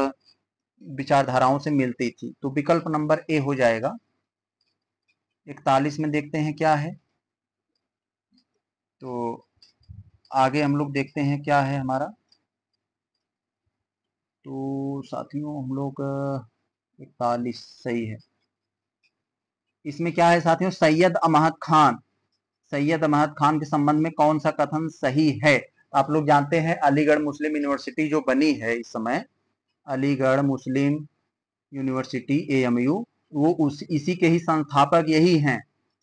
विचारधाराओं से मिलती थी तो विकल्प नंबर ए हो जाएगा इकतालीस में देखते हैं क्या है तो आगे हम लोग देखते हैं क्या है हमारा तो साथियों हम लोग इकतालीस सही है इसमें क्या है साथियों सैयद अमहद खान सैयद अहमद खान के संबंध में कौन सा कथन सही है आप लोग जानते हैं अलीगढ़ मुस्लिम यूनिवर्सिटी जो बनी है इस समय Aligarh Muslim University A M U वो उस इसी के ही संस्थापक यही हैं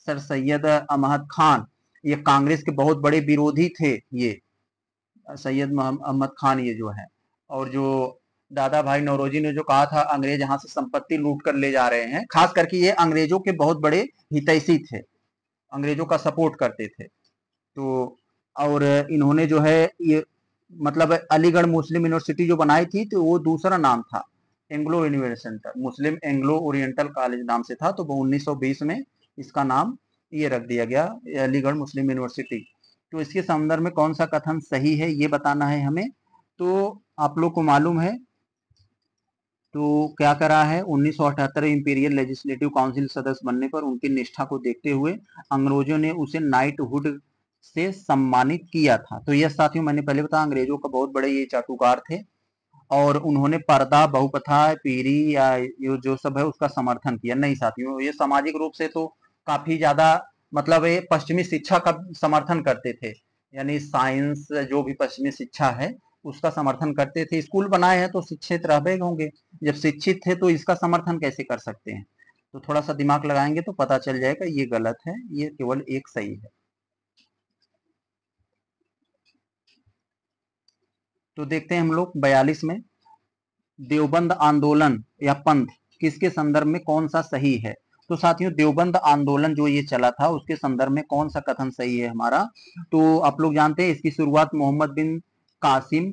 सर सैयद अहमद खान ये कांग्रेस के बहुत बड़े विरोधी थे ये सैयद अहमद खान ये जो है और जो दादा भाई नौरोजी ने जो कहा था अंग्रेज यहाँ से संपत्ति लूट कर ले जा रहे हैं खास करके ये अंग्रेजों के बहुत बड़े हितैषी थे अंग्रेजों का सपोर्ट करते थे तो और इन्होंने जो है ये मतलब अलीगढ़ मुस्लिम यूनिवर्सिटी जो बनाई थी तो वो दूसरा नाम था एंग्लो यूनिवर्सेंटर मुस्लिम एंग्लो ओरिएंटल कॉलेज नाम से था तो वो 1920 में इसका नाम ये रख दिया गया अलीगढ़ मुस्लिम यूनिवर्सिटी तो इसके संदर्भ में कौन सा कथन सही है ये बताना है हमें तो आप लोग को मालूम है तो क्या करा है उन्नीस सौ अठहत्तर इंपीरियल लेजिस्लेटिव काउंसिल सदस्य बनने पर उनकी निष्ठा को देखते हुए अंग्रेजों ने उसे नाइटहुड से सम्मानित किया था तो यह साथियों मैंने पहले बताया अंग्रेजों का बहुत बड़े ये चाटुकार थे और उन्होंने पर्दा बहुपथा पीरी या जो सब है उसका समर्थन किया नहीं साथियों ये सामाजिक रूप से तो काफी ज्यादा मतलब ये पश्चिमी शिक्षा का समर्थन करते थे यानी साइंस जो भी पश्चिमी शिक्षा है उसका समर्थन करते थे स्कूल बनाए हैं तो शिक्षित रह होंगे जब शिक्षित थे तो इसका समर्थन कैसे कर सकते हैं तो थोड़ा सा दिमाग लगाएंगे तो पता चल जाएगा ये गलत है ये केवल एक सही है तो देखते हैं हम लोग बयालीस में देवबंद आंदोलन या पंथ किसके संदर्भ में कौन सा सही है तो साथियों देवबंद आंदोलन जो ये चला था उसके संदर्भ में कौन सा कथन सही है हमारा तो आप लोग जानते हैं इसकी शुरुआत मोहम्मद बिन कासिम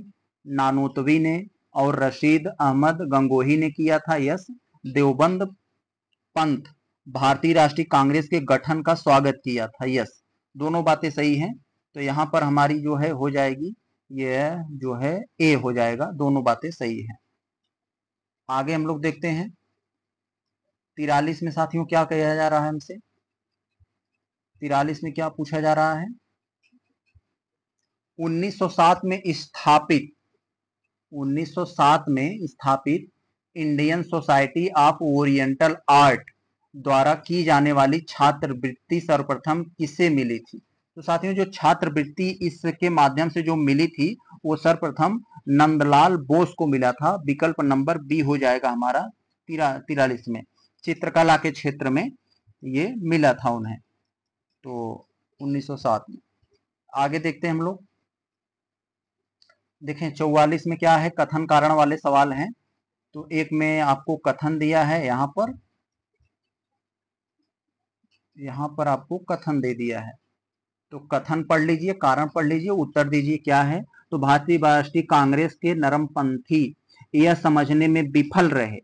नानोतवी ने और रशीद अहमद गंगोही ने किया था यस देवबंद पंथ भारतीय राष्ट्रीय कांग्रेस के गठन का स्वागत किया था यस दोनों बातें सही हैं तो यहाँ पर हमारी जो है हो जाएगी ये जो है ए हो जाएगा दोनों बातें सही हैं आगे हम लोग देखते हैं तिरालीस में साथियों क्या कहा जा रहा है हमसे तिरालीस में क्या पूछा जा रहा है 1907 में स्थापित 1907 में स्थापित Indian Society of Oriental Art द्वारा की जाने वाली छात्रवृत्ति सर्वप्रथम किसे मिली थी तो साथियों जो छात्रवृत्ति इसके माध्यम से जो मिली थी वो सर्वप्रथम नंदलाल बोस को मिला था विकल्प नंबर बी हो जाएगा हमारा तिरा तिरालीस में चित्रकला के क्षेत्र में ये मिला था उन्हें तो 1907 में आगे देखते हैं हम लोग देखें चौवालीस में क्या है कथन कारण वाले सवाल हैं तो एक में आपको कथन दिया है यहाँ पर यहाँ पर आपको कथन दे दिया है तो कथन पढ़ लीजिए कारण पढ़ लीजिए उत्तर दीजिए क्या है तो भारतीय राष्ट्रीय कांग्रेस के नरमपंथी यह समझने में विफल रहे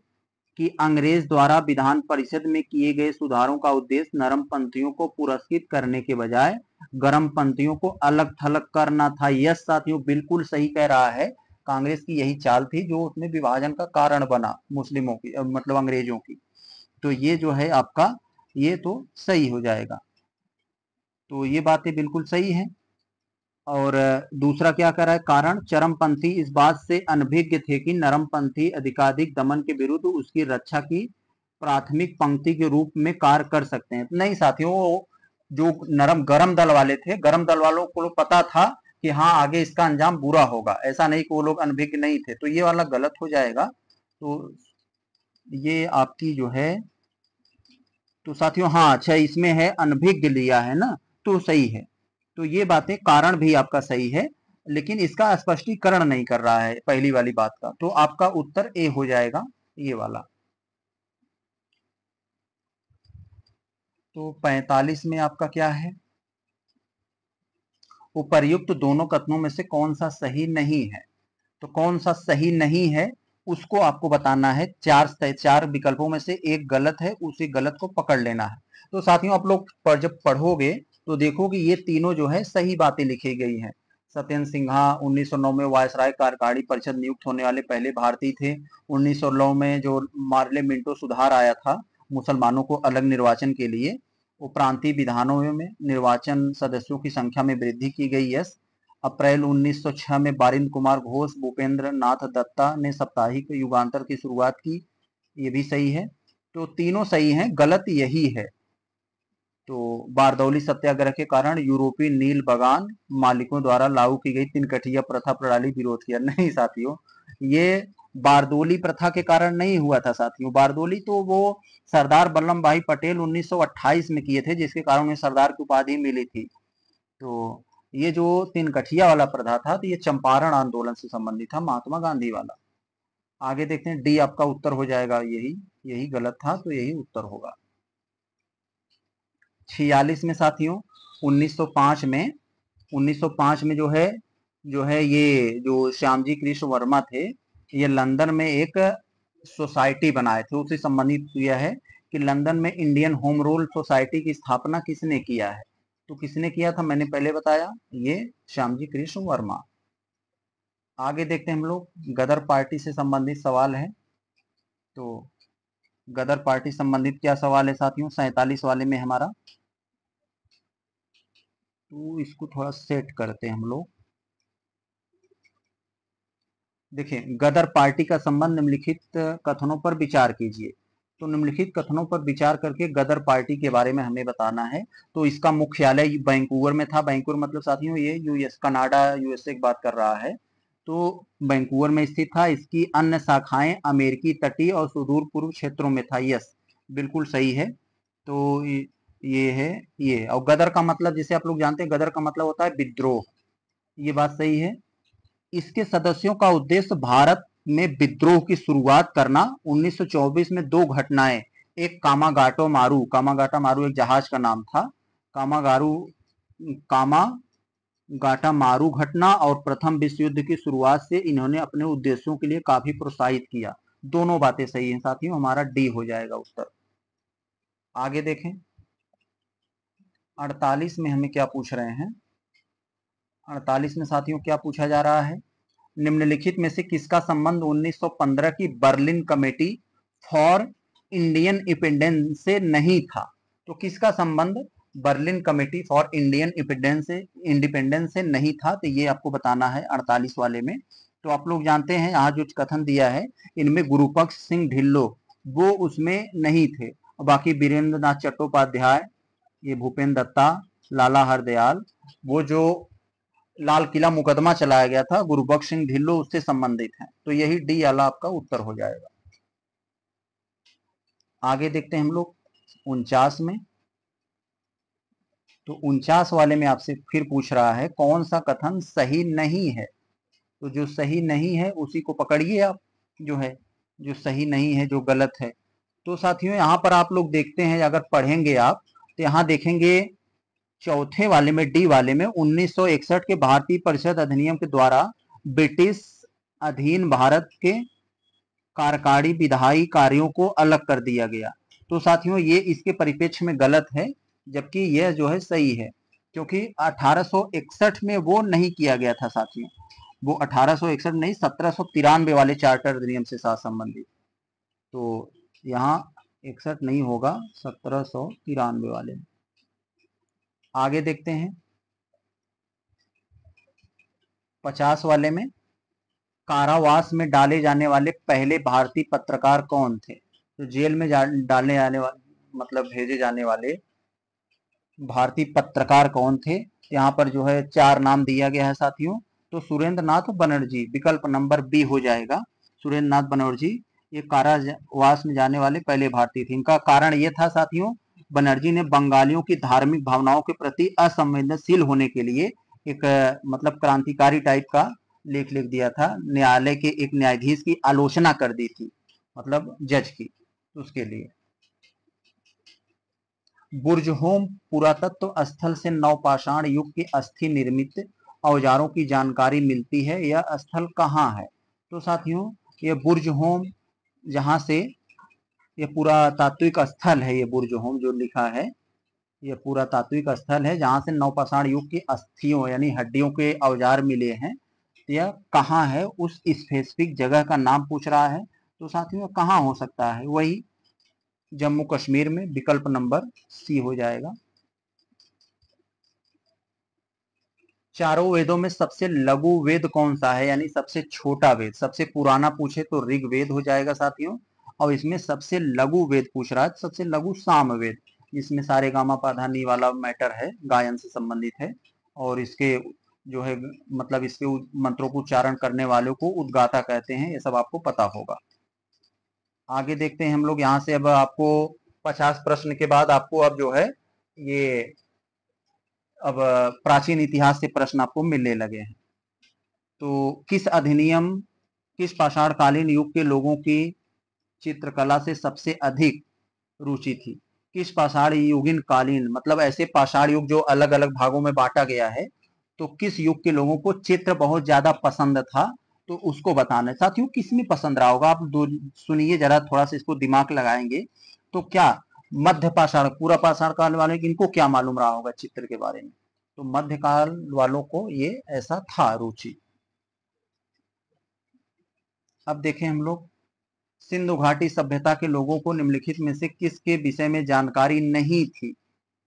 कि अंग्रेज द्वारा विधान परिषद में किए गए सुधारों का उद्देश्य नरमपंथियों को पुरस्कृत करने के बजाय गर्म पंथियों को अलग थलग करना था यश साथियों बिल्कुल सही कह रहा है कांग्रेस की यही चाल थी जो उसमें विभाजन का कारण बना मुस्लिमों की मतलब अंग्रेजों की तो ये जो है आपका ये तो सही हो जाएगा तो ये बातें बिल्कुल सही है और दूसरा क्या कर रहा है कारण चरमपंथी इस बात से अनभिज्ञ थे कि नरमपंथी अधिकाधिक दमन के विरुद्ध उसकी रक्षा की प्राथमिक पंक्ति के रूप में कार्य कर सकते हैं नहीं साथियों जो नरम गरम दल वाले थे गरम दल वालों को पता था कि हाँ आगे इसका अंजाम बुरा होगा ऐसा नहीं कि वो लोग अनभिज्ञ नहीं थे तो ये वाला गलत हो जाएगा तो ये आपकी जो है तो साथियों हाँ अच्छा इसमें है अनभिज्ञ लिया है ना तो सही है तो ये बातें कारण भी आपका सही है लेकिन इसका स्पष्टीकरण नहीं कर रहा है पहली वाली बात का तो आपका उत्तर ए हो जाएगा ये वाला तो 45 में आपका क्या है उपर्युक्त दोनों कथनों में से कौन सा सही नहीं है तो कौन सा सही नहीं है उसको आपको बताना है चार चार विकल्पों में से एक गलत है उसी गलत को पकड़ लेना है तो साथियों आप लोग पर जब पढ़ोगे तो देखोगे ये तीनों जो है सही बातें लिखी गई हैं सत्येंद्र सिन्हा 1909 में वायसराय कार्यकारी परिषद नियुक्त होने वाले पहले भारतीय थे 1909 में जो मार्ले मिंटो सुधार आया था मुसलमानों को अलग निर्वाचन के लिए उपरांतीय विधानों में निर्वाचन सदस्यों की संख्या में वृद्धि की गई है अप्रैल 1906 में बारिंद कुमार घोष भूपेंद्र नाथ दत्ता ने साप्ताहिक युगांतर की शुरुआत की ये भी सही है तो तीनों सही हैं गलत यही है तो बारदौली सत्याग्रह के कारण यूरोपीय नील बगान मालिकों द्वारा लागू की गई तीन कठिया प्रथा प्रणाली विरोध किया नहीं साथियों ये बारदोली प्रथा के कारण नहीं हुआ था साथियों बारदोली तो वो सरदार वल्लभ भाई पटेल 1928 में किए थे जिसके कारण उन्हें सरदार की उपाधि मिली थी तो ये जो तीन कठिया वाला प्रथा था तो ये चंपारण आंदोलन से संबंधित था महात्मा गांधी वाला आगे देखते हैं डी आपका उत्तर हो जाएगा यही यही गलत था तो यही उत्तर होगा छियालीस में साथियों 1905 में 1905 में जो है जो है ये जो श्यामजी कृष्ण वर्मा थे ये लंदन में एक सोसाइटी बनाए थे उसे संबंधित यह है कि लंदन में इंडियन होम रूल सोसाइटी की स्थापना किसने किया है तो किसने किया था मैंने पहले बताया ये श्यामजी कृष्ण वर्मा आगे देखते हैं हम लोग गदर पार्टी से संबंधित सवाल है तो गदर पार्टी संबंधित क्या सवाल है साथियों सैतालीस वाले में हमारा तो इसको थोड़ा सेट करते हैं हम लोग देखिए गदर पार्टी का संबंध निम्नलिखित कथनों पर विचार कीजिए तो निम्नलिखित कथनों पर विचार करके गदर पार्टी के बारे में हमें बताना है तो इसका मुख्यालय बैंकूवर में था बैंकूवर मतलब साथियों ये यूएस कनाडा यूएसए की बात कर रहा है तो बैंकूवर में स्थित था इसकी अन्य शाखाएं अमेरिकी तटीय और सुदूर पूर्व क्षेत्रों में था यस बिल्कुल सही है तो ये है ये और गदर का मतलब जिसे आप लोग जानते हैं गदर का मतलब होता है विद्रोह ये बात सही है इसके सदस्यों का उद्देश्य भारत में विद्रोह की शुरुआत करना 1924 में दो घटनाएं एक कामागाटो मारू कामागाटा मारू एक जहाज का नाम था कामागारू कामा गाटा मारू घटना और प्रथम विश्व युद्ध की शुरुआत से इन्होंने अपने उद्देश्यों के लिए काफी प्रोत्साहित किया दोनों बातें सही हैं साथियों हमारा डी हो जाएगा उत्तर आगे देखें 48 में हमें क्या पूछ रहे हैं अड़तालीस में साथियों क्या पूछा जा रहा है निम्नलिखित में से किसका संबंध 1915 की Berlin Committee for Indian Independence से नहीं था तो किसका संबंध Berlin Committee for Indian Independence से इंडिपेंडेंस से नहीं था तो ये आपको बताना है 48 वाले में तो आप लोग जानते हैं यहाँ जो कथन दिया है इनमें गुरुपक्ष सिंह ढिल्लो वो उसमें नहीं थे बाकी बीरेंद्र चट्टोपाध्याय ये भूपेन्द्र दत्ता लाला हरदयाल वो जो लाल किला मुकदमा चलाया गया था गुरुबख्श सिंह ढिल्लो उससे संबंधित है तो यही डी आला आपका उत्तर हो जाएगा आगे देखते हैं हम लोग उनचास में तो उनचास वाले में आपसे फिर पूछ रहा है कौन सा कथन सही नहीं है तो जो सही नहीं है उसी को पकड़िए आप जो है जो सही नहीं है जो गलत है तो साथियों यहां पर आप लोग देखते हैं अगर पढ़ेंगे आप तो यहाँ देखेंगे चौथे वाले में डी वाले में 1961 के भारतीय परिषद अधिनियम के द्वारा ब्रिटिश अधीन भारत के कार्यकारी विधायी कार्यों को अलग कर दिया गया तो साथियों ये इसके परिपेक्ष में गलत है जबकि यह जो है सही है क्योंकि 1861 में वो नहीं किया गया था साथियों वो 1861 नहीं सत्रह वाले चार्टर अधिनियम से साथ संबंधित तो यहाँ इकसठ नहीं होगा सत्रह वाले में आगे देखते हैं पचास वाले में कारावास में डाले जाने वाले पहले भारतीय पत्रकार कौन थे तो जेल में जा, डाले जाने वाले मतलब भेजे जाने वाले भारतीय पत्रकार कौन थे यहाँ पर जो है चार नाम दिया गया है साथियों तो सुरेंद्र नाथ बनर्जी विकल्प नंबर बी हो जाएगा सुरेंद्र नाथ बनर्जी ये कारावास में जाने वाले पहले भारतीय थे इनका कारण ये था साथियों बनर्जी ने बंगालियों की धार्मिक भावनाओं के प्रति असंवेदनशील होने के लिए एक मतलब क्रांतिकारी टाइप का लेख लिख दिया था न्यायालय के एक न्यायाधीश की आलोचना कर दी थी मतलब जज की उसके लिए बुर्जहोम पुरातत्व स्थल से नवपाषाण युग के अस्थि निर्मित औजारों की जानकारी मिलती है यह स्थल कहाँ है तो साथियों ये बुर्जहोम जहाँ से ये पूरा तात्विक स्थल है ये बुर्ज होम जो लिखा है ये पूरा तात्विक स्थल है जहां से नौपाषाण युग की अस्थियों यानी हड्डियों के औजार मिले हैं तो यह कहाँ है उस स्पेसिफिक जगह का नाम पूछ रहा है तो साथियों कहाँ हो सकता है वही जम्मू कश्मीर में विकल्प नंबर सी हो जाएगा चारों वेदों में सबसे लघु वेद कौन सा है यानी सबसे छोटा वेद सबसे पुराना पूछे तो ऋग वेद हो जाएगा साथियों और इसमें सबसे लघु वेद पूछ रहा है सबसे लघु साम वेद इसमें सारे गामा पाधानी वाला मैटर है गायन से संबंधित है और इसके जो है मतलब इसके मंत्रों को उच्चारण करने वालों को उद्गाता कहते हैं ये सब आपको पता होगा आगे देखते हैं हम लोग यहाँ से अब आपको पचास प्रश्न के बाद आपको अब जो है ये अब प्राचीन इतिहास से प्रश्न आपको मिलने लगे हैं तो किस अधिनियम किस पाषाणकालीन युग के लोगों की चित्रकला से सबसे अधिक रुचि थी किस पाषाण युगिन कालीन मतलब ऐसे पाषाण युग जो अलग अलग भागों में बांटा गया है तो किस युग के लोगों को चित्र बहुत ज्यादा पसंद था तो उसको बताना है साथियों किस में पसंद रहा होगा आप सुनिए जरा थोड़ा सा इसको दिमाग लगाएंगे तो क्या मध्य पाषाण पूरा पाषाण काल वाले इनको क्या मालूम रहा होगा चित्र के बारे में तो मध्यकाल वालों को ये ऐसा था रुचि अब देखें हम लोग सिंधु घाटी सभ्यता के लोगों को निम्नलिखित में से किसके विषय में जानकारी नहीं थी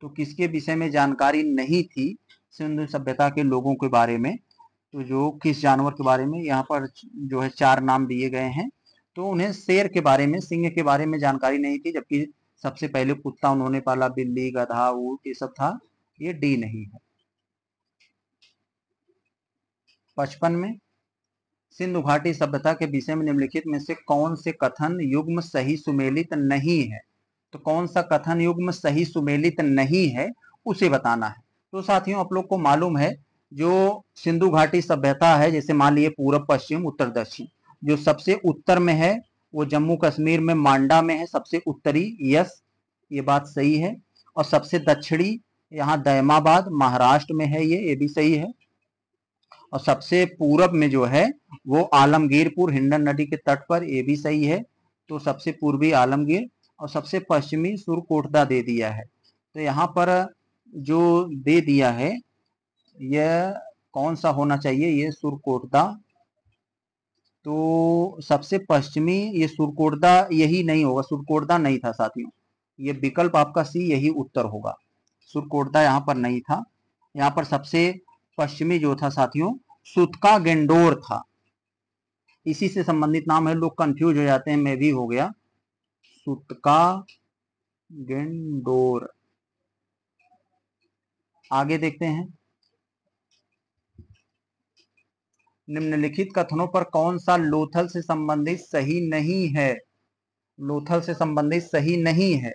तो किसके विषय में जानकारी नहीं थी सिंधु सभ्यता के लोगों के बारे में तो जो किस जानवर के बारे में यहाँ पर जो है चार नाम दिए गए हैं तो उन्हें शेर के बारे में सिंह के बारे में जानकारी नहीं थी जबकि सबसे पहले कुत्ता उन्होंने पाला बिल्ली गधा ऊट ये सब था ये डी नहीं है पचपन में सिंधु घाटी सभ्यता के विषय में निम्नलिखित में से कौन से कथन युग्म सही सुमेलित नहीं है तो कौन सा कथन युग्म सही सुमेलित नहीं है उसे बताना है तो साथियों आप लोग को मालूम है जो सिंधु घाटी सभ्यता है जैसे मान लीजिए पूर्व पश्चिम उत्तर दक्षिण जो सबसे उत्तर में है वो जम्मू कश्मीर में मांडा में है सबसे उत्तरी यस ये बात सही है और सबसे दक्षिणी यहाँ दैमाबाद महाराष्ट्र में है ये ये भी सही है और सबसे पूरब में जो है वो आलमगीरपुर हिंडन नदी के तट पर ये भी सही है तो सबसे पूर्वी आलमगीर और सबसे पश्चिमी सुरकोटदा दे दिया है तो यहाँ पर जो दे दिया है यह कौन सा होना चाहिए ये सुरकोटदा तो सबसे पश्चिमी ये सुरकोटदा यही नहीं होगा सुरकोटदा नहीं था साथियों ये विकल्प आपका सी यही उत्तर होगा सुरकोटदा यहाँ पर नहीं था यहाँ पर सबसे पश्चिमी जो था साथियों सुतका गेंडोर था इसी से संबंधित नाम है लोग कंफ्यूज हो जाते हैं मैं भी हो गया सुतका गेंडोर आगे देखते हैं निम्नलिखित कथनों पर कौन सा लोथल से संबंधित सही नहीं है लोथल से संबंधित सही नहीं है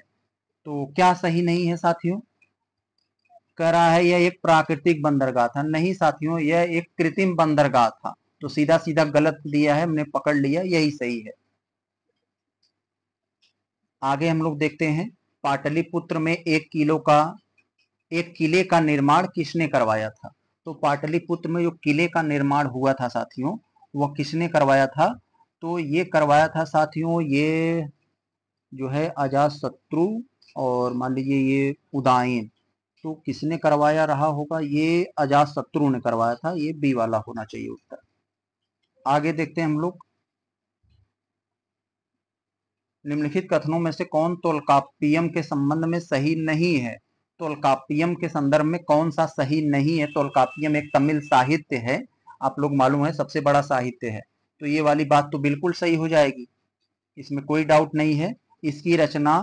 तो क्या सही नहीं है साथियों रहा है यह एक प्राकृतिक बंदरगाह था नहीं साथियों यह एक कृत्रिम बंदरगाह था तो सीधा सीधा गलत दिया है हमने पकड़ लिया यही सही है आगे हम लोग देखते हैं पाटलिपुत्र में एक किलो का एक किले का निर्माण किसने करवाया था तो पाटलिपुत्र में जो किले का निर्माण हुआ था साथियों वह किसने करवाया था तो ये करवाया था साथियों ये जो है अजात शत्रु और मान लीजिए ये उदायन तो किसने करवाया रहा होगा ये अजात शत्रु ने करवाया था ये बी वाला होना चाहिए उत्तर आगे देखते हैं हम लोग निम्नलिखित कथनों में से कौन तोलकापियम के संबंध में सही नहीं है तोलकापियम के संदर्भ में कौन सा सही नहीं है तोलकापियम एक तमिल साहित्य है आप लोग मालूम है सबसे बड़ा साहित्य है तो ये वाली बात तो बिल्कुल सही हो जाएगी इसमें कोई डाउट नहीं है इसकी रचना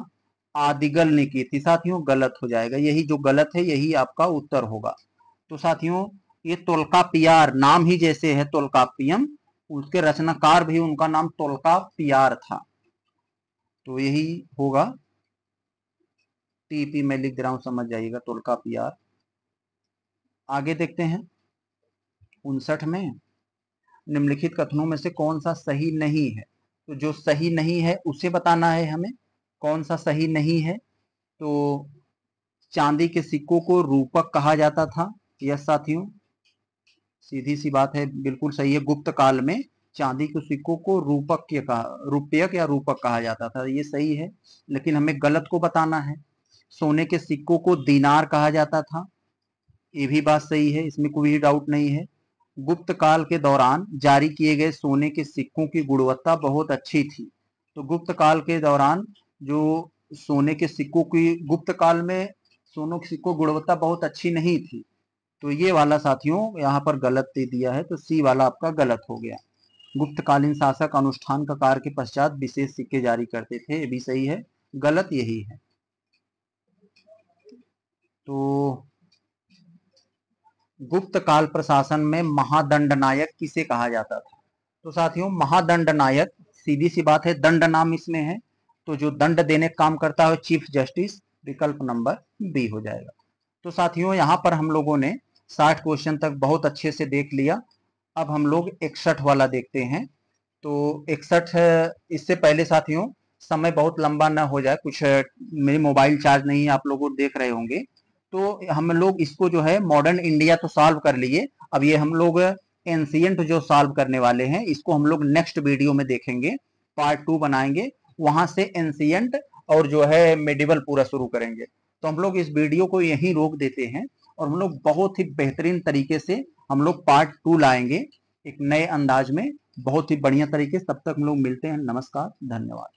आदिगल ने की थी साथियों गलत हो जाएगा यही जो गलत है यही आपका उत्तर होगा तो साथियों ये तोलका पियार नाम ही जैसे है तोलका पियम उसके रचनाकार भी उनका नाम तोलका पियार था तो यही होगा टीपी में लिख दे रहा हूं समझ जाइएगा तोलका पियार आगे देखते हैं उनसठ में निम्नलिखित कथनों में से कौन सा सही नहीं है तो जो सही नहीं है उसे बताना है हमें कौन सा सही नहीं है तो चांदी के सिक्कों को रूपक कहा जाता था यस साथियों सीधी सी बात है बिल्कुल सही है गुप्त काल में चांदी के सिक्कों को रूपक के कहा रूपयक या रूपक कहा जाता था ये सही है लेकिन हमें गलत को बताना है सोने के सिक्कों को दीनार कहा जाता था ये भी बात सही है इसमें कोई डाउट नहीं है गुप्त काल के दौरान जारी किए गए सोने के सिक्कों की गुणवत्ता बहुत अच्छी थी तो गुप्त काल के दौरान जो सोने के सिक्कों की गुप्त काल में सोनों के सिक्कों गुणवत्ता बहुत अच्छी नहीं थी तो ये वाला साथियों यहाँ पर गलत दे दिया है तो सी वाला आपका गलत हो गया गुप्तकालीन शासक अनुष्ठान का कार्य के पश्चात विशेष सिक्के जारी करते थे ये भी सही है गलत यही है तो गुप्त काल प्रशासन में महादंड नायक किसे कहा जाता था तो साथियों महादंड नायक सीधी सी बात है दंड नाम इसमें है तो जो दंड देने का काम करता है चीफ जस्टिस विकल्प नंबर बी हो जाएगा तो साथियों यहाँ पर हम लोगों ने साठ क्वेश्चन तक बहुत अच्छे से देख लिया अब हम लोग इकसठ वाला देखते हैं तो इकसठ इससे पहले साथियों समय बहुत लंबा ना हो जाए कुछ मेरे मोबाइल चार्ज नहीं है आप लोगों देख रहे होंगे तो हम लोग इसको जो है मॉडर्न इंडिया तो सॉल्व कर लिए अब ये हम लोग एंसियंट जो सॉल्व करने वाले हैं इसको हम लोग नेक्स्ट वीडियो में देखेंगे पार्ट टू बनाएंगे वहां से एंसियंट और जो है मेडिवल पूरा शुरू करेंगे तो हम लोग इस वीडियो को यहीं रोक देते हैं और हम लोग बहुत ही बेहतरीन तरीके से हम लोग पार्ट टू लाएंगे एक नए अंदाज में बहुत ही बढ़िया तरीके से तब तक हम लोग मिलते हैं नमस्कार धन्यवाद